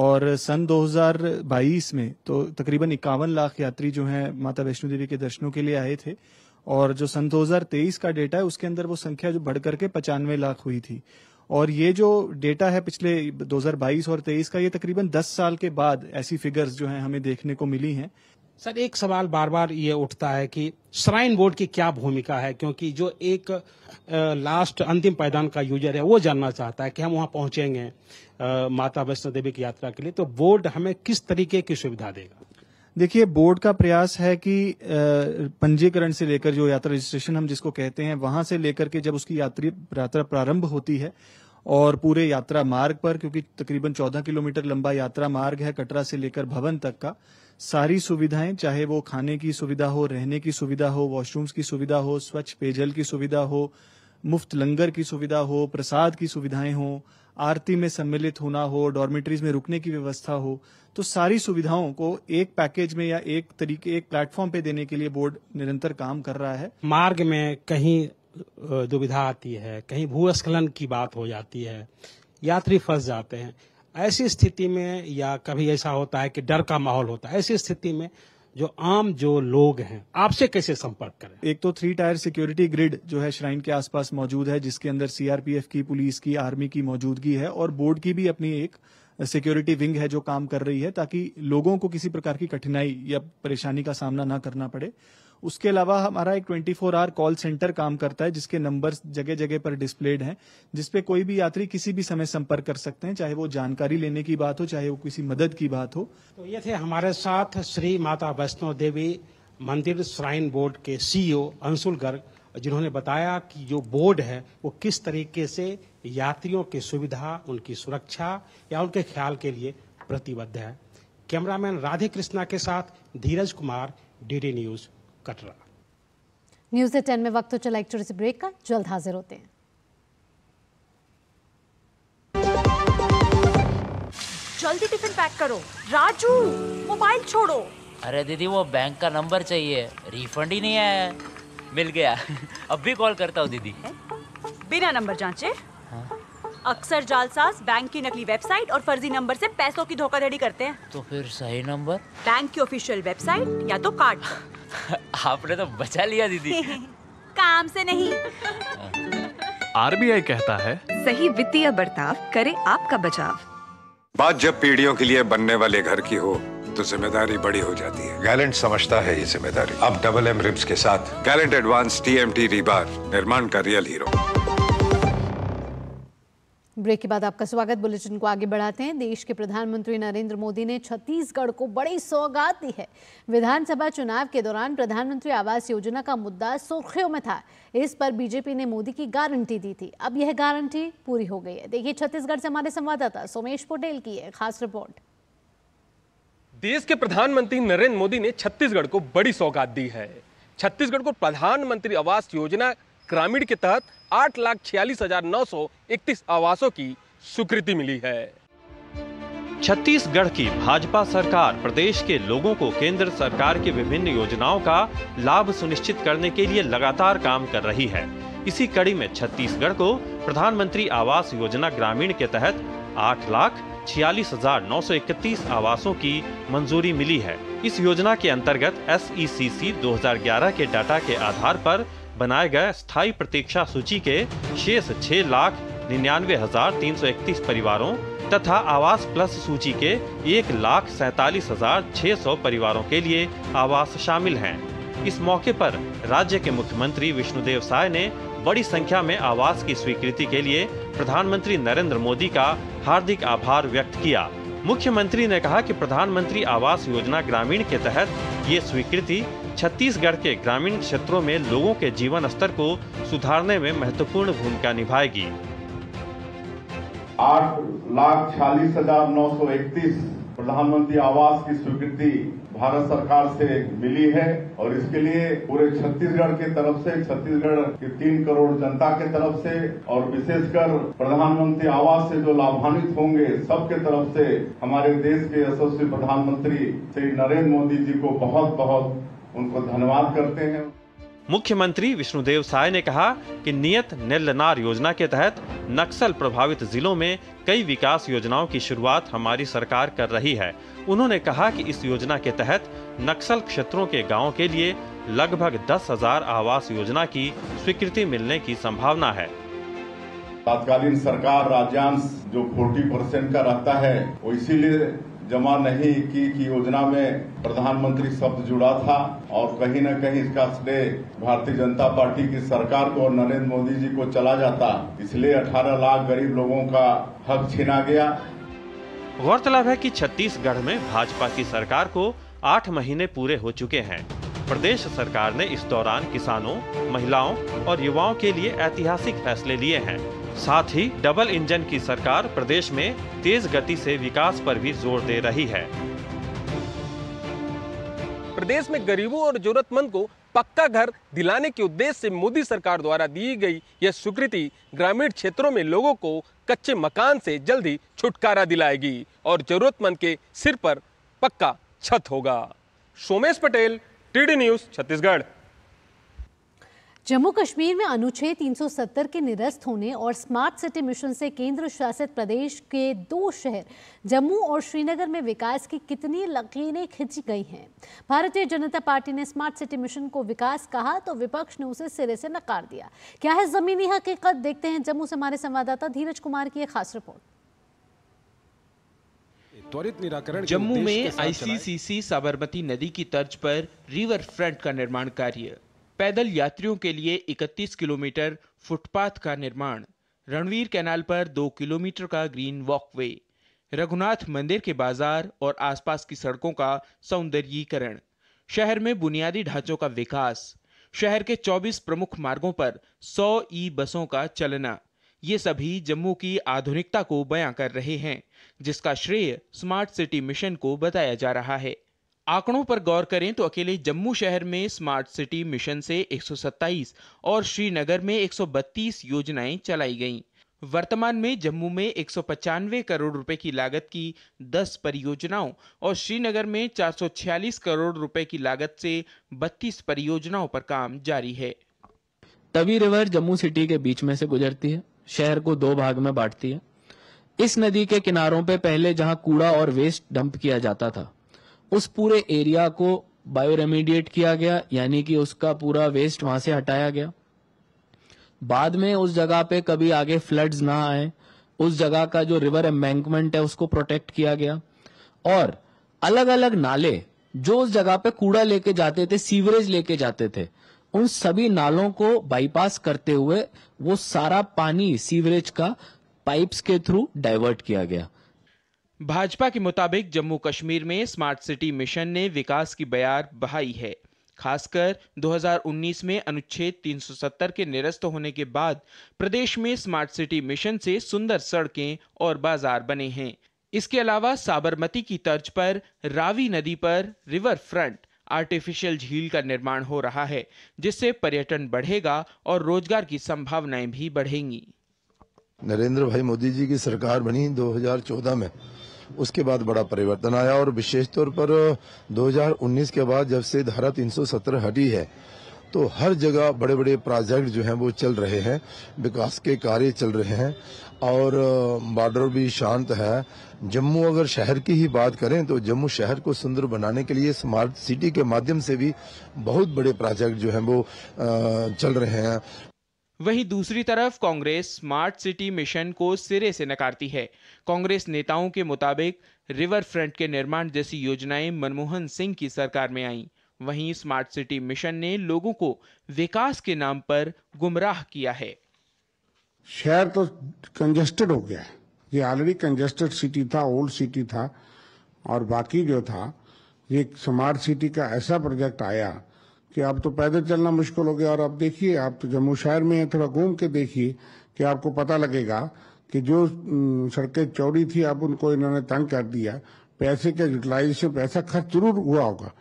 और सन 2022 में तो तकरीबन इक्यावन लाख यात्री जो हैं माता वैष्णो देवी के दर्शनों के लिए आए थे और जो सन 2023 का डेटा है उसके अंदर वो संख्या जो बढ़ करके पचानवे लाख हुई थी और ये जो डेटा है पिछले 2022 और 23 का ये तकरीबन 10 साल के बाद ऐसी फिगर्स जो हैं हमें देखने को मिली हैं सर एक सवाल बार बार ये उठता है कि श्राइन बोर्ड की क्या भूमिका है क्योंकि जो एक लास्ट अंतिम पायदान का यूजर है वो जानना चाहता है कि हम वहां पहुंचेंगे माता वैष्णो देवी की यात्रा के लिए तो बोर्ड हमें किस तरीके की सुविधा देगा देखिए बोर्ड का प्रयास है कि पंजीकरण से लेकर जो यात्रा रजिस्ट्रेशन हम जिसको कहते हैं वहां से लेकर के जब उसकी यात्री यात्रा प्रारंभ होती है और पूरे यात्रा मार्ग पर क्योंकि तकरीबन 14 किलोमीटर लंबा यात्रा मार्ग है कटरा से लेकर भवन तक का सारी सुविधाएं चाहे वो खाने की सुविधा हो रहने की सुविधा हो वॉशरूम्स की सुविधा हो स्वच्छ पेयजल की सुविधा हो मुफ्त लंगर की सुविधा हो प्रसाद की सुविधाएं हो आरती में सम्मिलित होना हो डॉर्मेटरीज में रुकने की व्यवस्था हो तो सारी सुविधाओं को एक पैकेज में या एक तरीके एक प्लेटफॉर्म पे देने के लिए बोर्ड निरंतर काम कर रहा है मार्ग में कहीं दुविधा आती है कहीं भूस्खलन की बात हो जाती है यात्री फंस जाते हैं ऐसी स्थिति में या कभी ऐसा होता है कि डर का माहौल होता है ऐसी स्थिति में जो आम जो लोग हैं आपसे कैसे संपर्क करें एक तो थ्री टायर सिक्योरिटी ग्रिड जो है श्राइन के आसपास मौजूद है जिसके अंदर सीआरपीएफ की पुलिस की आर्मी की मौजूदगी है और बोर्ड की भी अपनी एक सिक्योरिटी विंग है जो काम कर रही है ताकि लोगों को किसी प्रकार की कठिनाई या परेशानी का सामना ना करना पड़े उसके अलावा हमारा एक 24 फोर आवर कॉल सेंटर काम करता है जिसके नंबर जगह जगह पर डिस्प्लेड हैं जिसपे कोई भी यात्री किसी भी समय संपर्क कर सकते हैं चाहे वो जानकारी लेने की बात हो चाहे वो किसी मदद की बात हो तो ये थे हमारे साथ श्री माता वैष्णो देवी मंदिर श्राइन बोर्ड के सीईओ e अंशुल गर्ग जिन्होंने बताया कि जो बोर्ड है वो किस तरीके से यात्रियों की सुविधा उनकी सुरक्षा या उनके ख्याल के लिए प्रतिबद्ध है कैमरामैन राधे कृष्णा के साथ Dheeraj Kumar DD news Katra news ten में वक्त हो तो चला एक छोटे से ब्रेक का जल्द हाजिर होते हैं जल्दी टिफिन पैक करो राजू मोबाइल छोड़ो अरे दीदी वो बैंक का नंबर चाहिए रिफंड ही नहीं आया मिल गया [LAUGHS] अब भी कॉल करता हूँ दीदी बिना नंबर जांचे हाँ। अक्सर जालसाज बैंक की नकली वेबसाइट और फर्जी नंबर से पैसों की धोखाधड़ी करते हैं तो फिर सही नंबर बैंक की ऑफिशियल वेबसाइट या तो कार्ड आपने तो बचा लिया दीदी [LAUGHS] काम से नहीं आरबीआई कहता है सही वित्तीय बर्ताव करे आपका बचाव बात जब पीढ़ियों के लिए बनने वाले घर की हो तो जिम्मेदारी बड़ी हो जाती है गैलेंट समझता है ये जिम्मेदारी अब डबल एम रिब्स के साथ Gallant advance T M T rebar निर्माण का रियल हीरो ब्रेक के बाद आपका स्वागत बुलेटिन को आगे बढ़ाते हैं देश के प्रधानमंत्री नरेंद्र मोदी ने छत्तीसगढ़ को बड़ी सौगात दी है विधानसभा चुनाव के दौरान प्रधानमंत्री आवास योजना का मुद्दा सुर्खियों में था इस पर बीजेपी ने मोदी की गारंटी दी थी अब यह गारंटी पूरी हो गई है देखिए छत्तीसगढ़ से हमारे संवाददाता सोमेश पटेल की है खास रिपोर्ट देश के प्रधानमंत्री नरेंद्र मोदी ने छत्तीसगढ़ को बड़ी सौगात दी है छत्तीसगढ़ को प्रधानमंत्री आवास योजना ग्रामीण के तहत आठ लाख छियालीस हजार नौ सौ इकतीस आवासों की स्वीकृति मिली है छत्तीसगढ़ की भाजपा सरकार प्रदेश के लोगों को केंद्र सरकार की विभिन्न योजनाओं का लाभ सुनिश्चित करने के लिए लगातार काम कर रही है इसी कड़ी में छत्तीसगढ़ को प्रधानमंत्री आवास योजना ग्रामीण के तहत आठ लाख छियालीस हजार नौ सौ इकतीस आवासों की मंजूरी मिली है इस योजना के अंतर्गत एस ई ग्यारह के डाटा के आधार आरोप बनाए गए स्थायी प्रतीक्षा सूची के शेष छह लाख निन्यानवे हजार तीन सौ इकतीस परिवारों तथा आवास प्लस सूची के एक लाख सैतालीस हजार छह सौ परिवारों के लिए आवास शामिल हैं। इस मौके पर राज्य के मुख्यमंत्री विष्णुदेव साय ने बड़ी संख्या में आवास की स्वीकृति के लिए प्रधानमंत्री नरेंद्र मोदी का हार्दिक आभार व्यक्त किया मुख्यमंत्री ने कहा कि प्रधानमंत्री आवास योजना ग्रामीण के तहत ये स्वीकृति छत्तीसगढ़ के ग्रामीण क्षेत्रों में लोगों के जीवन स्तर को सुधारने में महत्वपूर्ण भूमिका निभाएगी आठ लाख छियालीस हजार नौ सौ इकतीस प्रधानमंत्री आवास की स्वीकृति भारत सरकार से मिली है और इसके लिए पूरे छत्तीसगढ़ की तरफ से छत्तीसगढ़ की तीन करोड़ जनता के तरफ से और विशेषकर प्रधानमंत्री आवास से जो लाभान्वित होंगे सबके तरफ से हमारे देश के यशस्वी प्रधानमंत्री श्री नरेंद्र मोदी जी को बहुत बहुत उनको धन्यवाद करते हैं मुख्यमंत्री विष्णुदेव साय ने कहा कि नियत नेल्लनार योजना के तहत नक्सल प्रभावित जिलों में कई विकास योजनाओं की शुरुआत हमारी सरकार कर रही है उन्होंने कहा कि इस योजना के तहत नक्सल क्षेत्रों के गाँव के लिए लगभग दस हजार आवास योजना की स्वीकृति मिलने की संभावना है तत्कालीन सरकार राज्यांश जो 40 परसेंट का रहता है वो इसीलिए जमा नहीं की की योजना में प्रधानमंत्री शब्द जुड़ा था और कहीं न कहीं इसका श्रेय भारतीय जनता पार्टी की सरकार को और नरेंद्र मोदी जी को चला जाता इसलिए 18 लाख गरीब लोगों का हक छीना गया गौरतलब है कि छत्तीसगढ़ में भाजपा की सरकार को आठ महीने पूरे हो चुके हैं प्रदेश सरकार ने इस दौरान किसानों महिलाओं और युवाओं के लिए ऐतिहासिक फैसले लिए हैं साथ ही डबल इंजन की सरकार प्रदेश में तेज गति से विकास पर भी जोर दे रही है प्रदेश में गरीबों और जरूरतमंद को पक्का घर दिलाने के उद्देश्य से मोदी सरकार द्वारा दी गई यह स्वीकृति ग्रामीण क्षेत्रों में लोगों को कच्चे मकान से जल्दी छुटकारा दिलाएगी और जरूरतमंद के सिर पर पक्का छत होगा सोमेश पटेल टीडी न्यूज छत्तीसगढ़ जम्मू कश्मीर में अनुच्छेद 370 के निरस्त होने और स्मार्ट सिटी मिशन से केंद्र शासित प्रदेश के दो शहर जम्मू और श्रीनगर में विकास की कितनी लकीरें खिंची गई हैं भारतीय जनता पार्टी ने स्मार्ट सिटी मिशन को विकास कहा तो विपक्ष ने उसे सिरे से नकार दिया क्या है जमीनी हकीकत देखते हैं जम्मू से हमारे संवाददाता धीरज कुमार की एक खास रिपोर्ट त्वरित निराकरण जम्मू में आईसीसी साबरमती नदी की तर्ज पर रिवर फ्रंट का निर्माण कार्य पैदल यात्रियों के लिए 31 किलोमीटर फुटपाथ का निर्माण रणवीर कैनाल पर दो किलोमीटर का ग्रीन वॉकवे रघुनाथ मंदिर के बाजार और आसपास की सड़कों का सौंदर्यीकरण शहर में बुनियादी ढांचों का विकास शहर के 24 प्रमुख मार्गों पर 100 ई बसों का चलना ये सभी जम्मू की आधुनिकता को बयां कर रहे हैं जिसका श्रेय स्मार्ट सिटी मिशन को बताया जा रहा है आंकड़ों पर गौर करें तो अकेले जम्मू शहर में स्मार्ट सिटी मिशन से 127 और श्रीनगर में 132 योजनाएं चलाई गईं। वर्तमान में जम्मू में एक करोड़ रुपए की लागत की 10 परियोजनाओं और श्रीनगर में 446 करोड़ रुपए की लागत से 32 परियोजनाओं पर काम जारी है तवी रिवर जम्मू सिटी के बीच में से गुजरती है शहर को दो भाग में बांटती है इस नदी के किनारों पर पहले जहां कूड़ा और वेस्ट डंप किया जाता था उस पूरे एरिया को बायो रेमिडिएट किया गया यानी कि उसका पूरा वेस्ट वहां से हटाया गया बाद में उस जगह पे कभी आगे फ्लड्स ना आए उस जगह का जो रिवर एम्बैंकमेंट है उसको प्रोटेक्ट किया गया और अलग अलग नाले जो उस जगह पे कूड़ा लेके जाते थे सीवरेज लेके जाते थे उन सभी नालों को बाईपास करते हुए वो सारा पानी सीवरेज का पाइप्स के थ्रू डाइवर्ट किया गया भाजपा के मुताबिक जम्मू कश्मीर में स्मार्ट सिटी मिशन ने विकास की बयार बहाई है खासकर 2019 में अनुच्छेद 370 के निरस्त होने के बाद प्रदेश में स्मार्ट सिटी मिशन से सुंदर सड़कें और बाजार बने हैं इसके अलावा साबरमती की तर्ज पर रावी नदी पर रिवर फ्रंट आर्टिफिशियल झील का निर्माण हो रहा है जिससे पर्यटन बढ़ेगा और रोजगार की संभावनाएं भी बढ़ेंगी नरेंद्र भाई मोदी जी की सरकार बनी 2014 में उसके बाद बड़ा परिवर्तन आया और विशेष तौर पर 2019 के बाद जब से धारा 317 हटी है तो हर जगह बड़े बड़े प्रोजेक्ट जो हैं वो चल रहे हैं विकास के कार्य चल रहे हैं और बॉर्डर भी शांत है जम्मू अगर शहर की ही बात करें तो जम्मू शहर को सुंदर बनाने के लिए स्मार्ट सिटी के माध्यम से भी बहुत बड़े प्रोजेक्ट जो हैं वो चल रहे हैं वहीं दूसरी तरफ कांग्रेस स्मार्ट सिटी मिशन को सिरे से नकारती है कांग्रेस नेताओं के मुताबिक रिवर फ्रंट के निर्माण जैसी योजनाएं मनमोहन सिंह की सरकार में आईं वहीं स्मार्ट सिटी मिशन ने लोगों को विकास के नाम पर गुमराह किया है शहर तो कंजेस्टेड हो गया है ये ऑलरेडी कंजेस्टेड सिटी था ओल्ड सिटी था और बाकी जो था ये स्मार्ट सिटी का ऐसा प्रोजेक्ट आया कि आप तो पैदल चलना मुश्किल हो गया और आप देखिए आप तो जम्मू शहर में हैं थोड़ा घूम के देखिए कि आपको पता लगेगा कि जो सड़कें चौड़ी थी आप उनको इन्होंने तंग कर दिया पैसे के यूटिलाइजेशन पैसा खर्च जरूर हुआ होगा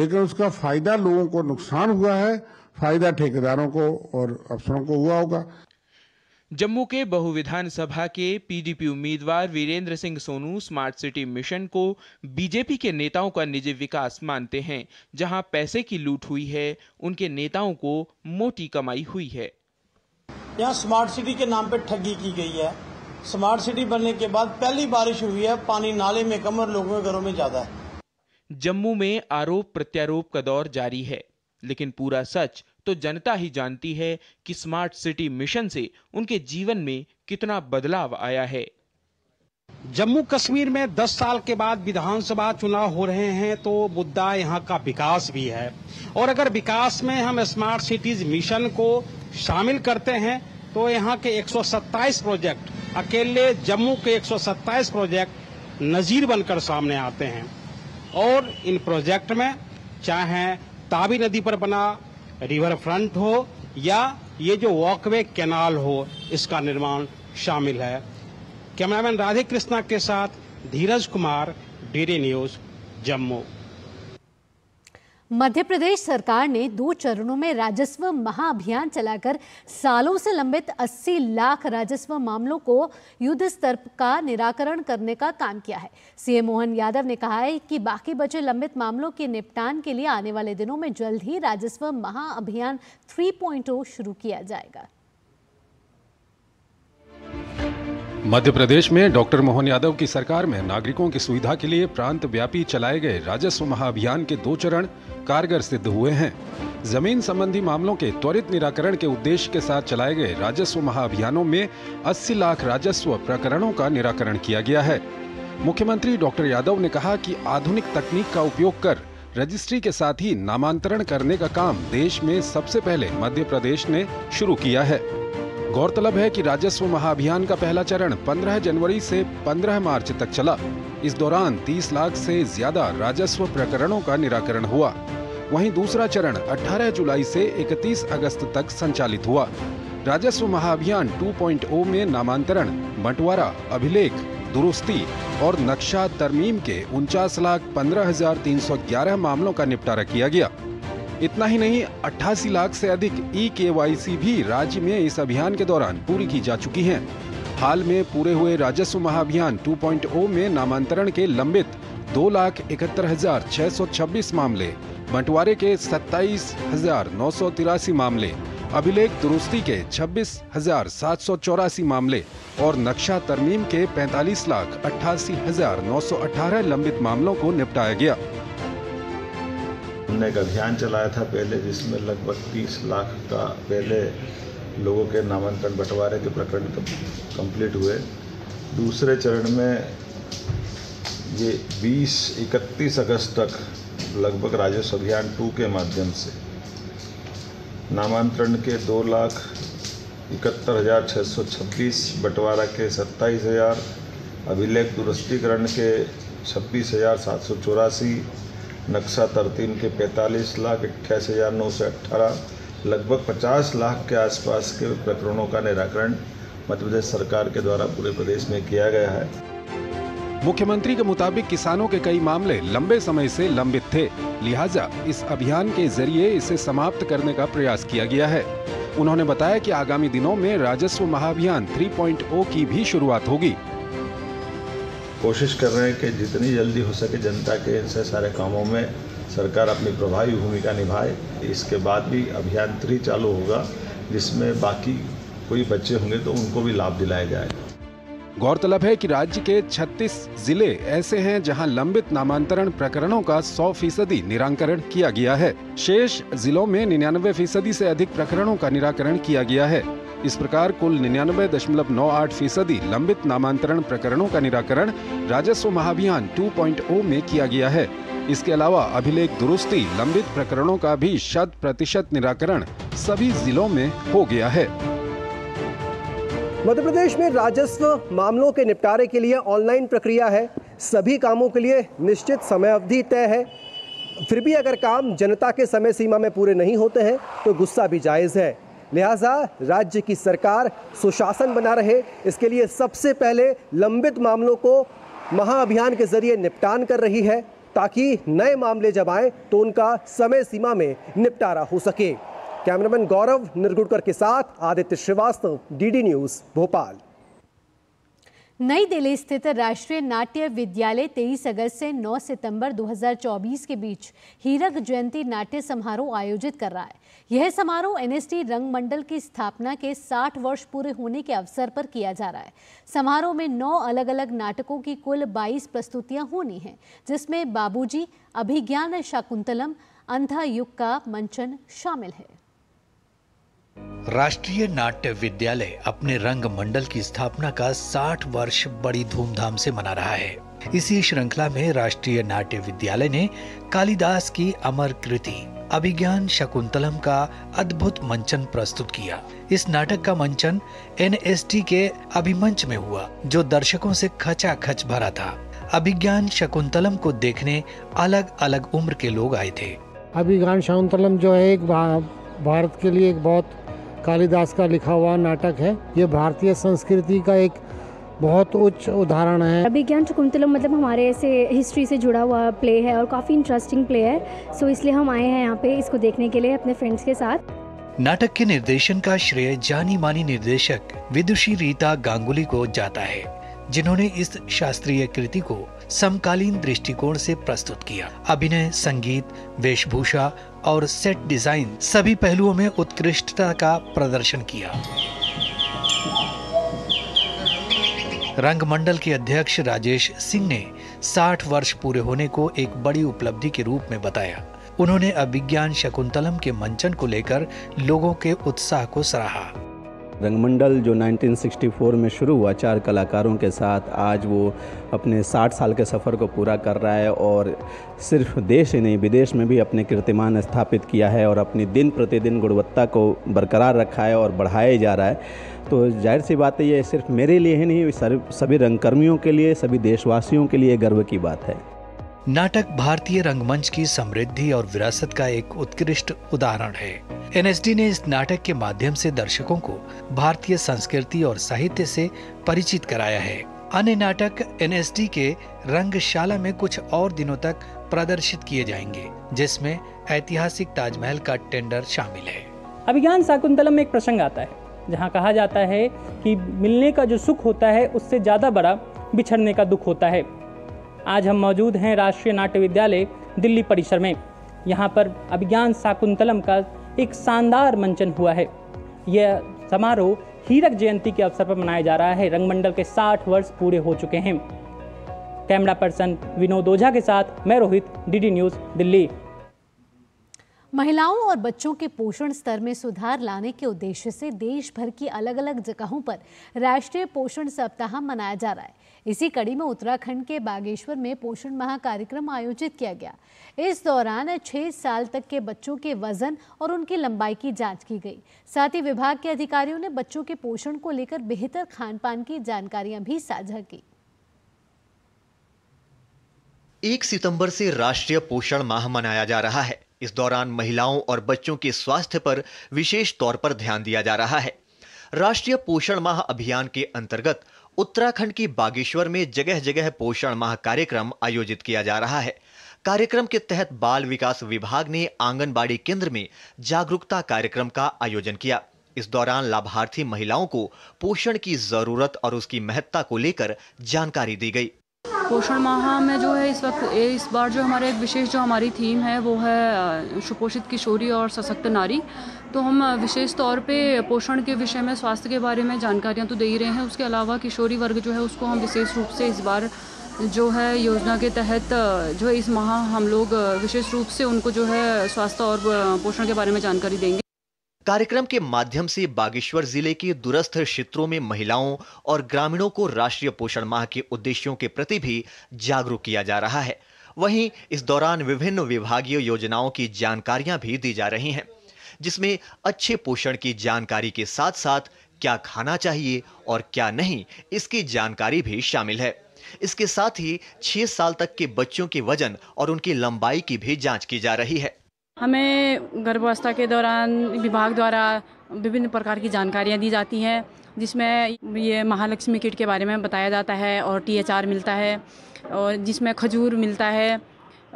लेकिन उसका फायदा लोगों को नुकसान हुआ है फायदा ठेकेदारों को और अफसरों को हुआ होगा जम्मू के बहु विधानसभा के पीडीपी उम्मीदवार Virendra Singh Sonu smart city mission को बीजेपी के नेताओं का निजी विकास मानते हैं जहां पैसे की लूट हुई है उनके नेताओं को मोटी कमाई हुई है यहाँ स्मार्ट सिटी के नाम पर ठगी की गई है स्मार्ट सिटी बनने के बाद पहली बारिश हुई है पानी नाले में कम और लोगों के घरों में ज्यादा है जम्मू में आरोप प्रत्यारोप का दौर जारी है लेकिन पूरा सच तो जनता ही जानती है कि स्मार्ट सिटी मिशन से उनके जीवन में कितना बदलाव आया है जम्मू कश्मीर में 10 साल के बाद विधानसभा चुनाव हो रहे हैं तो मुद्दा यहाँ का विकास भी है और अगर विकास में हम स्मार्ट सिटीज मिशन को शामिल करते हैं तो यहाँ के 127 प्रोजेक्ट अकेले जम्मू के 127 प्रोजेक्ट नज़ीर बनकर सामने आते हैं और इन प्रोजेक्ट में चाहे ताबी नदी पर बना रिवर फ्रंट हो या ये जो वॉकवे कैनाल हो इसका निर्माण शामिल है कैमरामैन राधे कृष्णा के साथ धीरज कुमार डी न्यूज जम्मू मध्य प्रदेश सरकार ने दो चरणों में राजस्व महाअभियान चलाकर सालों से लंबित 80 लाख राजस्व मामलों को युद्ध स्तर का निराकरण करने का काम किया है सीएम मोहन यादव ने कहा है कि बाकी बचे लंबित मामलों के निपटान के लिए आने वाले दिनों में जल्द ही राजस्व महाअभियान 3.0 शुरू किया जाएगा मध्य प्रदेश में डॉक्टर मोहन यादव की सरकार में नागरिकों की सुविधा के लिए प्रांत व्यापी चलाए गए राजस्व महाअभियान के दो चरण कारगर सिद्ध हुए हैं जमीन संबंधी मामलों के त्वरित निराकरण के उद्देश्य के साथ चलाए गए राजस्व महाअभियानों में 80 लाख राजस्व प्रकरणों का निराकरण किया गया है मुख्यमंत्री डॉक्टर यादव ने कहा कि आधुनिक तकनीक का उपयोग कर रजिस्ट्री के साथ ही नामांतरण करने का काम देश में सबसे पहले मध्य प्रदेश ने शुरू किया है गौरतलब है कि राजस्व महाअभियान का पहला चरण 15 जनवरी से 15 मार्च तक चला इस दौरान 30 लाख से ज्यादा राजस्व प्रकरणों का निराकरण हुआ वहीं दूसरा चरण 18 जुलाई से 31 अगस्त तक संचालित हुआ राजस्व महाअभियान 2.0 में नामांतरण बंटवारा अभिलेख दुरुस्ती और नक्शा तरमीम के उनचास लाख पंद्रह हजार तीन सौ ग्यारह मामलों का निपटारा किया गया इतना ही नहीं अट्ठासी लाख से अधिक ई e के भी राज्य में इस अभियान के दौरान पूरी की जा चुकी है हाल में पूरे हुए राजस्व महाअभियान 2.0 में नामांतरण के लंबित दो लाख इकहत्तर हजार छह सौ छब्बीस मामले बंटवारे के सत्ताईस हजार नौ सौ तिरासी मामले अभिलेख दुरुस्ती के छब्बीस हजार सात सौ चौरासी मामले और नक्शा तरमीम के पैंतालीस लाख अट्ठासी हजार नौ सौ अठारह लंबित मामलों को निपटाया गया हमने एक अभियान चलाया था पहले जिसमें लगभग तीस लाख का पहले लोगों के नामांकन बंटवारे के प्रकरण तो कंप्लीट हुए दूसरे चरण में ये 20 इकतीस अगस्त तक लगभग राजस्व अभियान टू के माध्यम से नामांतरण के दो लाख इकहत्तर हज़ार छः सौ छब्बीस बंटवारा के सत्ताईस हज़ार अभिलेख दुरुस्तीकरण के छब्बीस हज़ार सात सौ चौरासी नक्शा तरतीन के पैंतालीस लाख अट्ठासी हज़ार नौ सौ अट्ठारह लगभग पचास लाख के आसपास के प्रकरणों का निराकरण मध्य प्रदेश सरकार के द्वारा पूरे प्रदेश में किया गया है मुख्यमंत्री के मुताबिक किसानों के कई मामले लंबे समय से लंबित थे लिहाजा इस अभियान के जरिए इसे समाप्त करने का प्रयास किया गया है उन्होंने बताया कि आगामी दिनों में राजस्व महाअभियान 3.0 की भी शुरुआत होगी कोशिश कर रहे हैं कि जितनी जल्दी हो सके जनता के इनसे सारे कामों में सरकार अपनी प्रभावी भूमिका निभाए इसके बाद भी अभियांत्री चालू होगा जिसमें बाकी कोई बच्चे होंगे तो उनको भी लाभ दिलाया जाए गौरतलब है कि राज्य के 36 जिले ऐसे हैं जहां लंबित नामांतरण प्रकरणों का 100 फीसदी निराकरण किया गया है शेष जिलों में निन्यानवे फीसदी से अधिक प्रकरणों का निराकरण किया गया है इस प्रकार कुल निन्यानवे दशमलव नौ आठ फीसदी लंबित नामांतरण प्रकरणों का निराकरण राजस्व महाभियान 2.0 में किया गया है इसके अलावा अभिलेख दुरुस्ती लंबित प्रकरणों का भी शत प्रतिशत निराकरण सभी जिलों में हो गया है मध्य प्रदेश में राजस्व मामलों के निपटारे के लिए ऑनलाइन प्रक्रिया है सभी कामों के लिए निश्चित समय अवधि तय है फिर भी अगर काम जनता के समय सीमा में पूरे नहीं होते हैं तो गुस्सा भी जायज़ है लिहाजा राज्य की सरकार सुशासन बना रहे इसके लिए सबसे पहले लंबित मामलों को महाअभियान के जरिए निपटान कर रही है ताकि नए मामले जब आए तो उनका समय सीमा में निपटारा हो सके कैमरामैन गौरव निरगुड़कर के साथ आदित्य श्रीवास्तव डीडी न्यूज भोपाल नई दिल्ली स्थित राष्ट्रीय नाट्य विद्यालय 23 अगस्त से 9 सितंबर 2024 के बीच हीरक जयंती नाट्य समारोह आयोजित कर रहा है यह समारोह एनएसटी रंग मंडल की स्थापना के 60 वर्ष पूरे होने के अवसर पर किया जा रहा है समारोह में नौ अलग अलग नाटकों की कुल 22 प्रस्तुतियां होनी हैं जिसमें बाबूजी अभिज्ञान शाकुंतलम अंधा युग का मंचन शामिल है राष्ट्रीय नाट्य विद्यालय अपने रंग मंडल की स्थापना का 60 वर्ष बड़ी धूमधाम से मना रहा है इसी श्रृंखला में राष्ट्रीय नाट्य विद्यालय ने कालिदास की अमर कृति अभिज्ञान शकुंतलम का अद्भुत मंचन प्रस्तुत किया इस नाटक का मंचन एनएसटी के अभिमंच में हुआ जो दर्शकों से खच भरा था अभिज्ञान शकुंतलम को देखने अलग अलग उम्र के लोग आए थे अभिज्ञान शकुंतलम जो है एक भारत के लिए एक बहुत कालिदास का लिखा हुआ नाटक है ये भारतीय संस्कृति का एक बहुत उच्च उदाहरण है अभिज्ञान शकुंतलम मतलब हमारे ऐसे हिस्ट्री से जुड़ा हुआ प्ले है और काफ़ी इंटरेस्टिंग प्ले है सो इसलिए हम आए हैं यहाँ पे इसको देखने के लिए अपने फ्रेंड्स के साथ नाटक के निर्देशन का श्रेय जानी मानी निर्देशक विदुषी रीता गांगुली को जाता है जिन्होंने इस शास्त्रीय कृति को समकालीन दृष्टिकोण से प्रस्तुत किया अभिनय संगीत वेशभूषा और सेट डिजाइन सभी पहलुओं में उत्कृष्टता का प्रदर्शन किया रंगमंडल के अध्यक्ष राजेश सिंह ने 60 वर्ष पूरे होने को एक बड़ी उपलब्धि के रूप में बताया उन्होंने अभिज्ञान शकुंतलम के मंचन को लेकर लोगों के उत्साह को सराहा रंगमंडल जो 1964 में शुरू हुआ चार कलाकारों के साथ आज वो अपने 60 साल के सफ़र को पूरा कर रहा है और सिर्फ देश ही नहीं विदेश में भी अपने कीर्तिमान स्थापित किया है और अपनी दिन प्रतिदिन गुणवत्ता को बरकरार रखा है और बढ़ाया जा रहा है तो जाहिर सी बात है ये सिर्फ मेरे लिए ही नहीं सभी रंगकर्मियों के लिए सभी देशवासियों के लिए गर्व की बात है नाटक भारतीय रंगमंच की समृद्धि और विरासत का एक उत्कृष्ट उदाहरण है एनएसडी ने इस नाटक के माध्यम से दर्शकों को भारतीय संस्कृति और साहित्य से परिचित कराया है अन्य नाटक एनएसडी के रंगशाला में कुछ और दिनों तक प्रदर्शित किए जाएंगे जिसमें ऐतिहासिक ताजमहल का टेंडर शामिल है अभिज्ञान शाकुंतलम में एक प्रसंग आता है जहाँ कहा जाता है कि मिलने का जो सुख होता है उससे ज़्यादा बड़ा बिछड़ने का दुख होता है आज हम मौजूद हैं राष्ट्रीय नाट्य विद्यालय दिल्ली परिसर में यहाँ पर अभिज्ञान शाकुंतलम का एक शानदार मंचन हुआ है यह समारोह हीरक जयंती के अवसर पर मनाया जा रहा है रंगमंडल के 60 वर्ष पूरे हो चुके हैं कैमरा पर्सन विनोद ओझा के साथ मैं रोहित डीडी न्यूज़ दिल्ली महिलाओं और बच्चों के पोषण स्तर में सुधार लाने के उद्देश्य से देश भर की अलग अलग जगहों पर राष्ट्रीय पोषण सप्ताह मनाया जा रहा है इसी कड़ी में उत्तराखंड के बागेश्वर में पोषण माह कार्यक्रम आयोजित किया गया इस दौरान छह साल तक के बच्चों के वजन और उनकी लंबाई की जांच की गई साथ ही विभाग के अधिकारियों ने बच्चों के पोषण को लेकर बेहतर खान पान की जानकारियां भी साझा की एक सितंबर से राष्ट्रीय पोषण माह मनाया जा रहा है इस दौरान महिलाओं और बच्चों के स्वास्थ्य पर विशेष तौर पर ध्यान दिया जा रहा है राष्ट्रीय पोषण माह अभियान के अंतर्गत उत्तराखंड की बागेश्वर में जगह जगह पोषण माह कार्यक्रम आयोजित किया जा रहा है कार्यक्रम के तहत बाल विकास विभाग ने आंगनबाड़ी केंद्र में जागरूकता कार्यक्रम का आयोजन किया इस दौरान लाभार्थी महिलाओं को पोषण की जरूरत और उसकी महत्ता को लेकर जानकारी दी गई पोषण माह में जो है इस वक्त इस बार जो हमारे एक विशेष जो हमारी थीम है वो है सुपोषित किशोरी और सशक्त नारी तो हम विशेष तौर पे पोषण के विषय में स्वास्थ्य के बारे में जानकारियाँ तो दे ही रहे हैं उसके अलावा किशोरी वर्ग जो है उसको हम विशेष रूप से इस बार जो है योजना के तहत जो है इस माह हम लोग विशेष रूप से उनको जो है स्वास्थ्य और पोषण के बारे में जानकारी देंगे कार्यक्रम के माध्यम से बागेश्वर जिले के दूरस्थ क्षेत्रों में महिलाओं और ग्रामीणों को राष्ट्रीय पोषण माह के उद्देश्यों के प्रति भी जागरूक किया जा रहा है वहीं इस दौरान विभिन्न विभागीय योजनाओं की जानकारियां भी दी जा रही हैं जिसमें अच्छे पोषण की जानकारी के साथ साथ क्या खाना चाहिए और क्या नहीं इसकी जानकारी भी शामिल है इसके साथ ही छह साल तक के बच्चों के वजन और उनकी लंबाई की भी जांच की जा रही है हमें गर्भावस्था के दौरान विभाग द्वारा विभिन्न प्रकार की जानकारियाँ दी जाती हैं जिसमें ये महालक्ष्मी किट के बारे में बताया जाता है और आर मिलता है और जिसमें खजूर मिलता है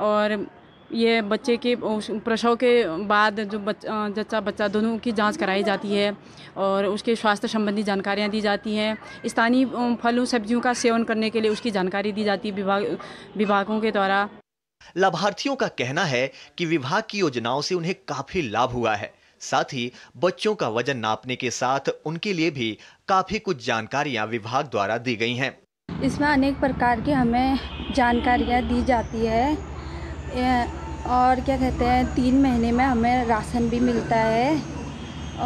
और ये बच्चे के प्रसव के बाद जो बच्चा जच्चा बच्चा दोनों की जांच कराई जाती है और उसके स्वास्थ्य संबंधी जानकारियाँ दी जाती हैं स्थानीय फलों सब्जियों का सेवन करने के लिए उसकी जानकारी दी जाती है विभाग विभागों के द्वारा लाभार्थियों का कहना है कि विभाग की योजनाओं से उन्हें काफी लाभ हुआ है साथ ही बच्चों का वजन नापने के साथ उनके लिए भी काफी कुछ जानकारियां विभाग द्वारा दी गई हैं इसमें अनेक प्रकार की हमें जानकारियां दी जाती है और क्या कहते हैं तीन महीने में हमें राशन भी मिलता है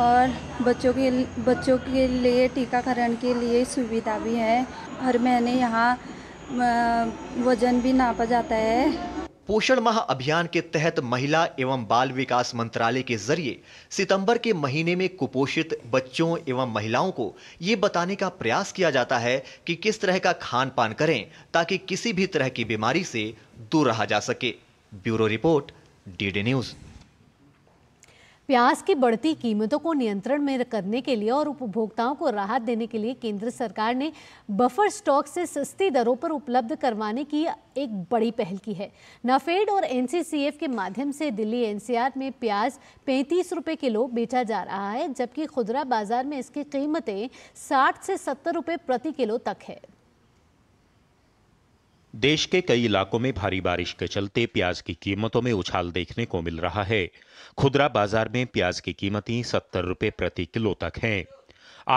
और बच्चों के बच्चों के लिए टीकाकरण के लिए सुविधा भी है हर महीने यहाँ वज़न भी नापा जाता है पोषण माह अभियान के तहत महिला एवं बाल विकास मंत्रालय के जरिए सितंबर के महीने में कुपोषित बच्चों एवं महिलाओं को ये बताने का प्रयास किया जाता है कि किस तरह का खान पान करें ताकि किसी भी तरह की बीमारी से दूर रहा जा सके ब्यूरो रिपोर्ट डी न्यूज़ प्याज की बढ़ती कीमतों को नियंत्रण में करने के लिए और उपभोक्ताओं को राहत देने के लिए केंद्र सरकार ने बफर स्टॉक से सस्ती दरों पर उपलब्ध करवाने की एक बड़ी पहल की है नफेड और एनसीसीएफ के माध्यम से दिल्ली एनसीआर में प्याज पैंतीस रुपये किलो बेचा जा रहा है जबकि खुदरा बाजार में इसकी कीमतें साठ से सत्तर रुपये प्रति किलो तक है देश के कई इलाकों में भारी बारिश के चलते प्याज की कीमतों में उछाल देखने को मिल रहा है खुदरा बाजार में प्याज की कीमतें सत्तर रुपये प्रति किलो तक हैं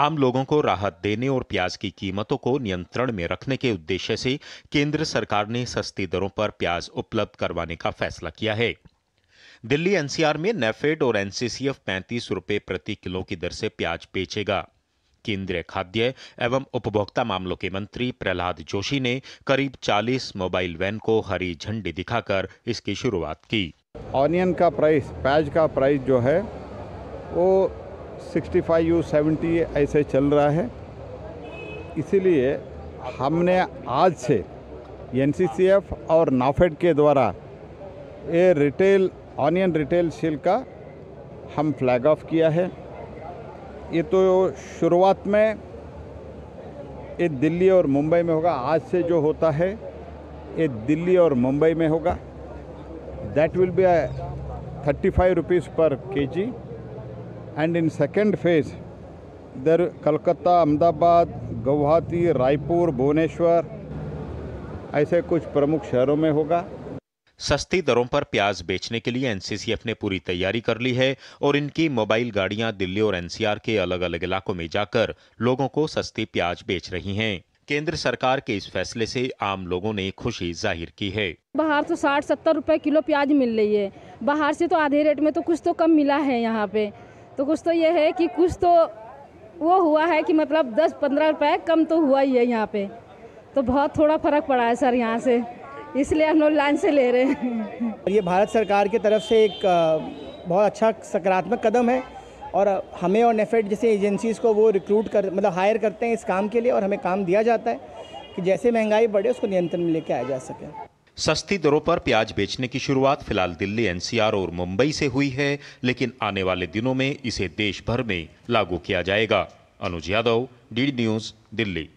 आम लोगों को राहत देने और प्याज की कीमतों को नियंत्रण में रखने के उद्देश्य से केंद्र सरकार ने सस्ती दरों पर प्याज उपलब्ध करवाने का फैसला किया है दिल्ली एनसीआर में नेफेड और एनसीसीएफ पैंतीस रुपये प्रति किलो की दर से प्याज बेचेगा केंद्रीय खाद्य एवं उपभोक्ता मामलों के मंत्री प्रहलाद जोशी ने करीब 40 मोबाइल वैन को हरी झंडी दिखाकर इसकी शुरुआत की ऑनियन का प्राइस प्याज का प्राइस जो है वो 65 यू सेवेंटी ऐसे चल रहा है इसीलिए हमने आज से एन और नाफेड के द्वारा ये रिटेल ऑनियन रिटेल सेल का हम फ्लैग ऑफ किया है ये तो शुरुआत में ये दिल्ली और मुंबई में होगा आज से जो होता है ये दिल्ली और मुंबई में होगा that will be thirty five rupees per K G and in second phase इधर कलकत्ता अहमदाबाद गुवाहाटी रायपुर भुवनेश्वर ऐसे कुछ प्रमुख शहरों में होगा सस्ती दरों पर प्याज बेचने के लिए एनसीसीएफ ने पूरी तैयारी कर ली है और इनकी मोबाइल गाड़ियां दिल्ली और एनसीआर के अलग अलग इलाकों में जाकर लोगों को सस्ती प्याज बेच रही हैं केंद्र सरकार के इस फैसले से आम लोगों ने खुशी जाहिर की है बाहर तो साठ सत्तर रुपए किलो प्याज मिल रही है बाहर से तो आधे रेट में तो कुछ तो कम मिला है यहाँ पे तो कुछ तो ये है कि कुछ तो वो हुआ है कि मतलब दस पंद्रह रुपए कम तो हुआ ही है यहाँ पे तो बहुत थोड़ा फर्क पड़ा है सर यहाँ से इसलिए हम लोग लाइन से ले रहे हैं ये भारत सरकार की तरफ से एक बहुत अच्छा सकारात्मक कदम है और हमें और नेफेड जैसे एजेंसीज़ को वो रिक्रूट कर मतलब हायर करते हैं इस काम के लिए और हमें काम दिया जाता है कि जैसे महंगाई बढ़े उसको नियंत्रण में लेके आया जा सके सस्ती दरों पर प्याज बेचने की शुरुआत फिलहाल दिल्ली एनसीआर और मुंबई से हुई है लेकिन आने वाले दिनों में इसे देश भर में लागू किया जाएगा अनुज यादव डी न्यूज़ दिल्ली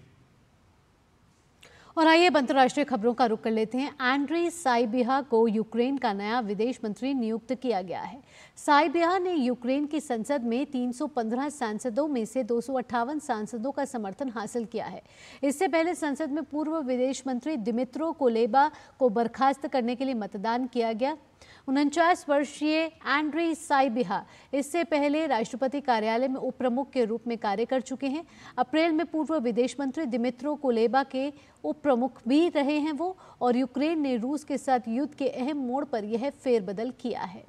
और आइए अब अंतर्राष्ट्रीय खबरों का रुख कर लेते हैं एंड्री साइबिहा को यूक्रेन का नया विदेश मंत्री नियुक्त किया गया है साइबिहा ने यूक्रेन की संसद में 315 सांसदों में से दो सांसदों का समर्थन हासिल किया है इससे पहले संसद में पूर्व विदेश मंत्री दिमित्रो कोलेबा को बर्खास्त करने के लिए मतदान किया गया उनचास वर्षीय एंड्री साइबिहा इससे पहले राष्ट्रपति कार्यालय में उप प्रमुख के रूप में कार्य कर चुके हैं अप्रैल में पूर्व विदेश मंत्री दिमित्रो कोलेबा के उप प्रमुख भी रहे हैं वो और यूक्रेन ने रूस के साथ युद्ध के अहम मोड़ पर यह फेरबदल किया है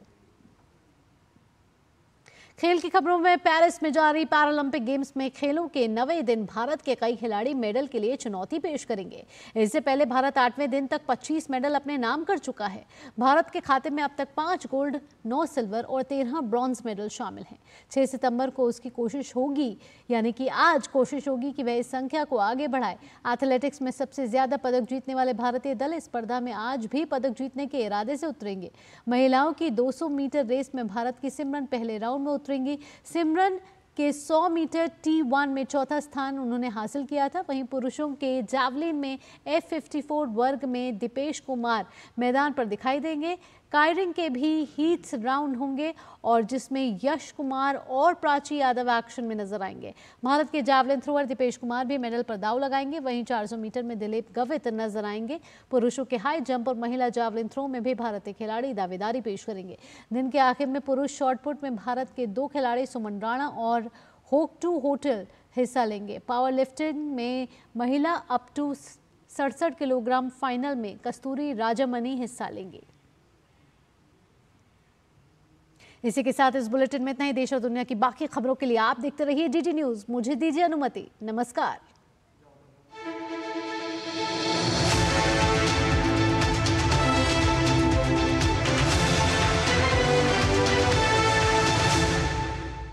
खेल की खबरों में पेरिस में जारी पैरालंपिक गेम्स में खेलों के नवे दिन भारत के कई खिलाड़ी मेडल के लिए चुनौती पेश करेंगे इससे पहले भारत आठवें दिन तक 25 मेडल अपने नाम कर चुका है भारत के खाते में अब तक पांच गोल्ड नौ सिल्वर और तेरह ब्रॉन्ज मेडल शामिल हैं 6 सितंबर को उसकी कोशिश होगी यानी कि आज कोशिश होगी कि वह इस संख्या को आगे बढ़ाए एथलेटिक्स में सबसे ज़्यादा पदक जीतने वाले भारतीय दल इस स्पर्धा में आज भी पदक जीतने के इरादे से उतरेंगे महिलाओं की दो मीटर रेस में भारत की सिमरन पहले राउंड में उतरेंगी सिमरन के 100 मीटर टी वन में चौथा स्थान उन्होंने हासिल किया था वहीं पुरुषों के जावलिन में एफ वर्ग में दीपेश कुमार मैदान पर दिखाई देंगे कायरिंग के भी हीट्स राउंड होंगे और जिसमें यश कुमार और प्राची यादव एक्शन में नजर आएंगे भारत के जावलिन थ्रोअर दीपेश कुमार भी मेडल पर दाव लगाएंगे वहीं 400 मीटर में दिलीप गवित नजर आएंगे पुरुषों के हाई जंप और महिला जावलिन थ्रो में भी भारत के खिलाड़ी दावेदारी पेश करेंगे दिन के आखिर में पुरुष शॉर्टपुट में भारत के दो खिलाड़ी सुमन राणा और होक टू होटल हिस्सा लेंगे पावर लिफ्टिंग में महिला अप टू सड़सठ किलोग्राम फाइनल में कस्तूरी राजामनी हिस्सा लेंगे इसी के साथ इस बुलेटिन में इतना ही देश और दुनिया की बाकी खबरों के लिए आप देखते रहिए डीडी न्यूज़ मुझे दीजिए अनुमति नमस्कार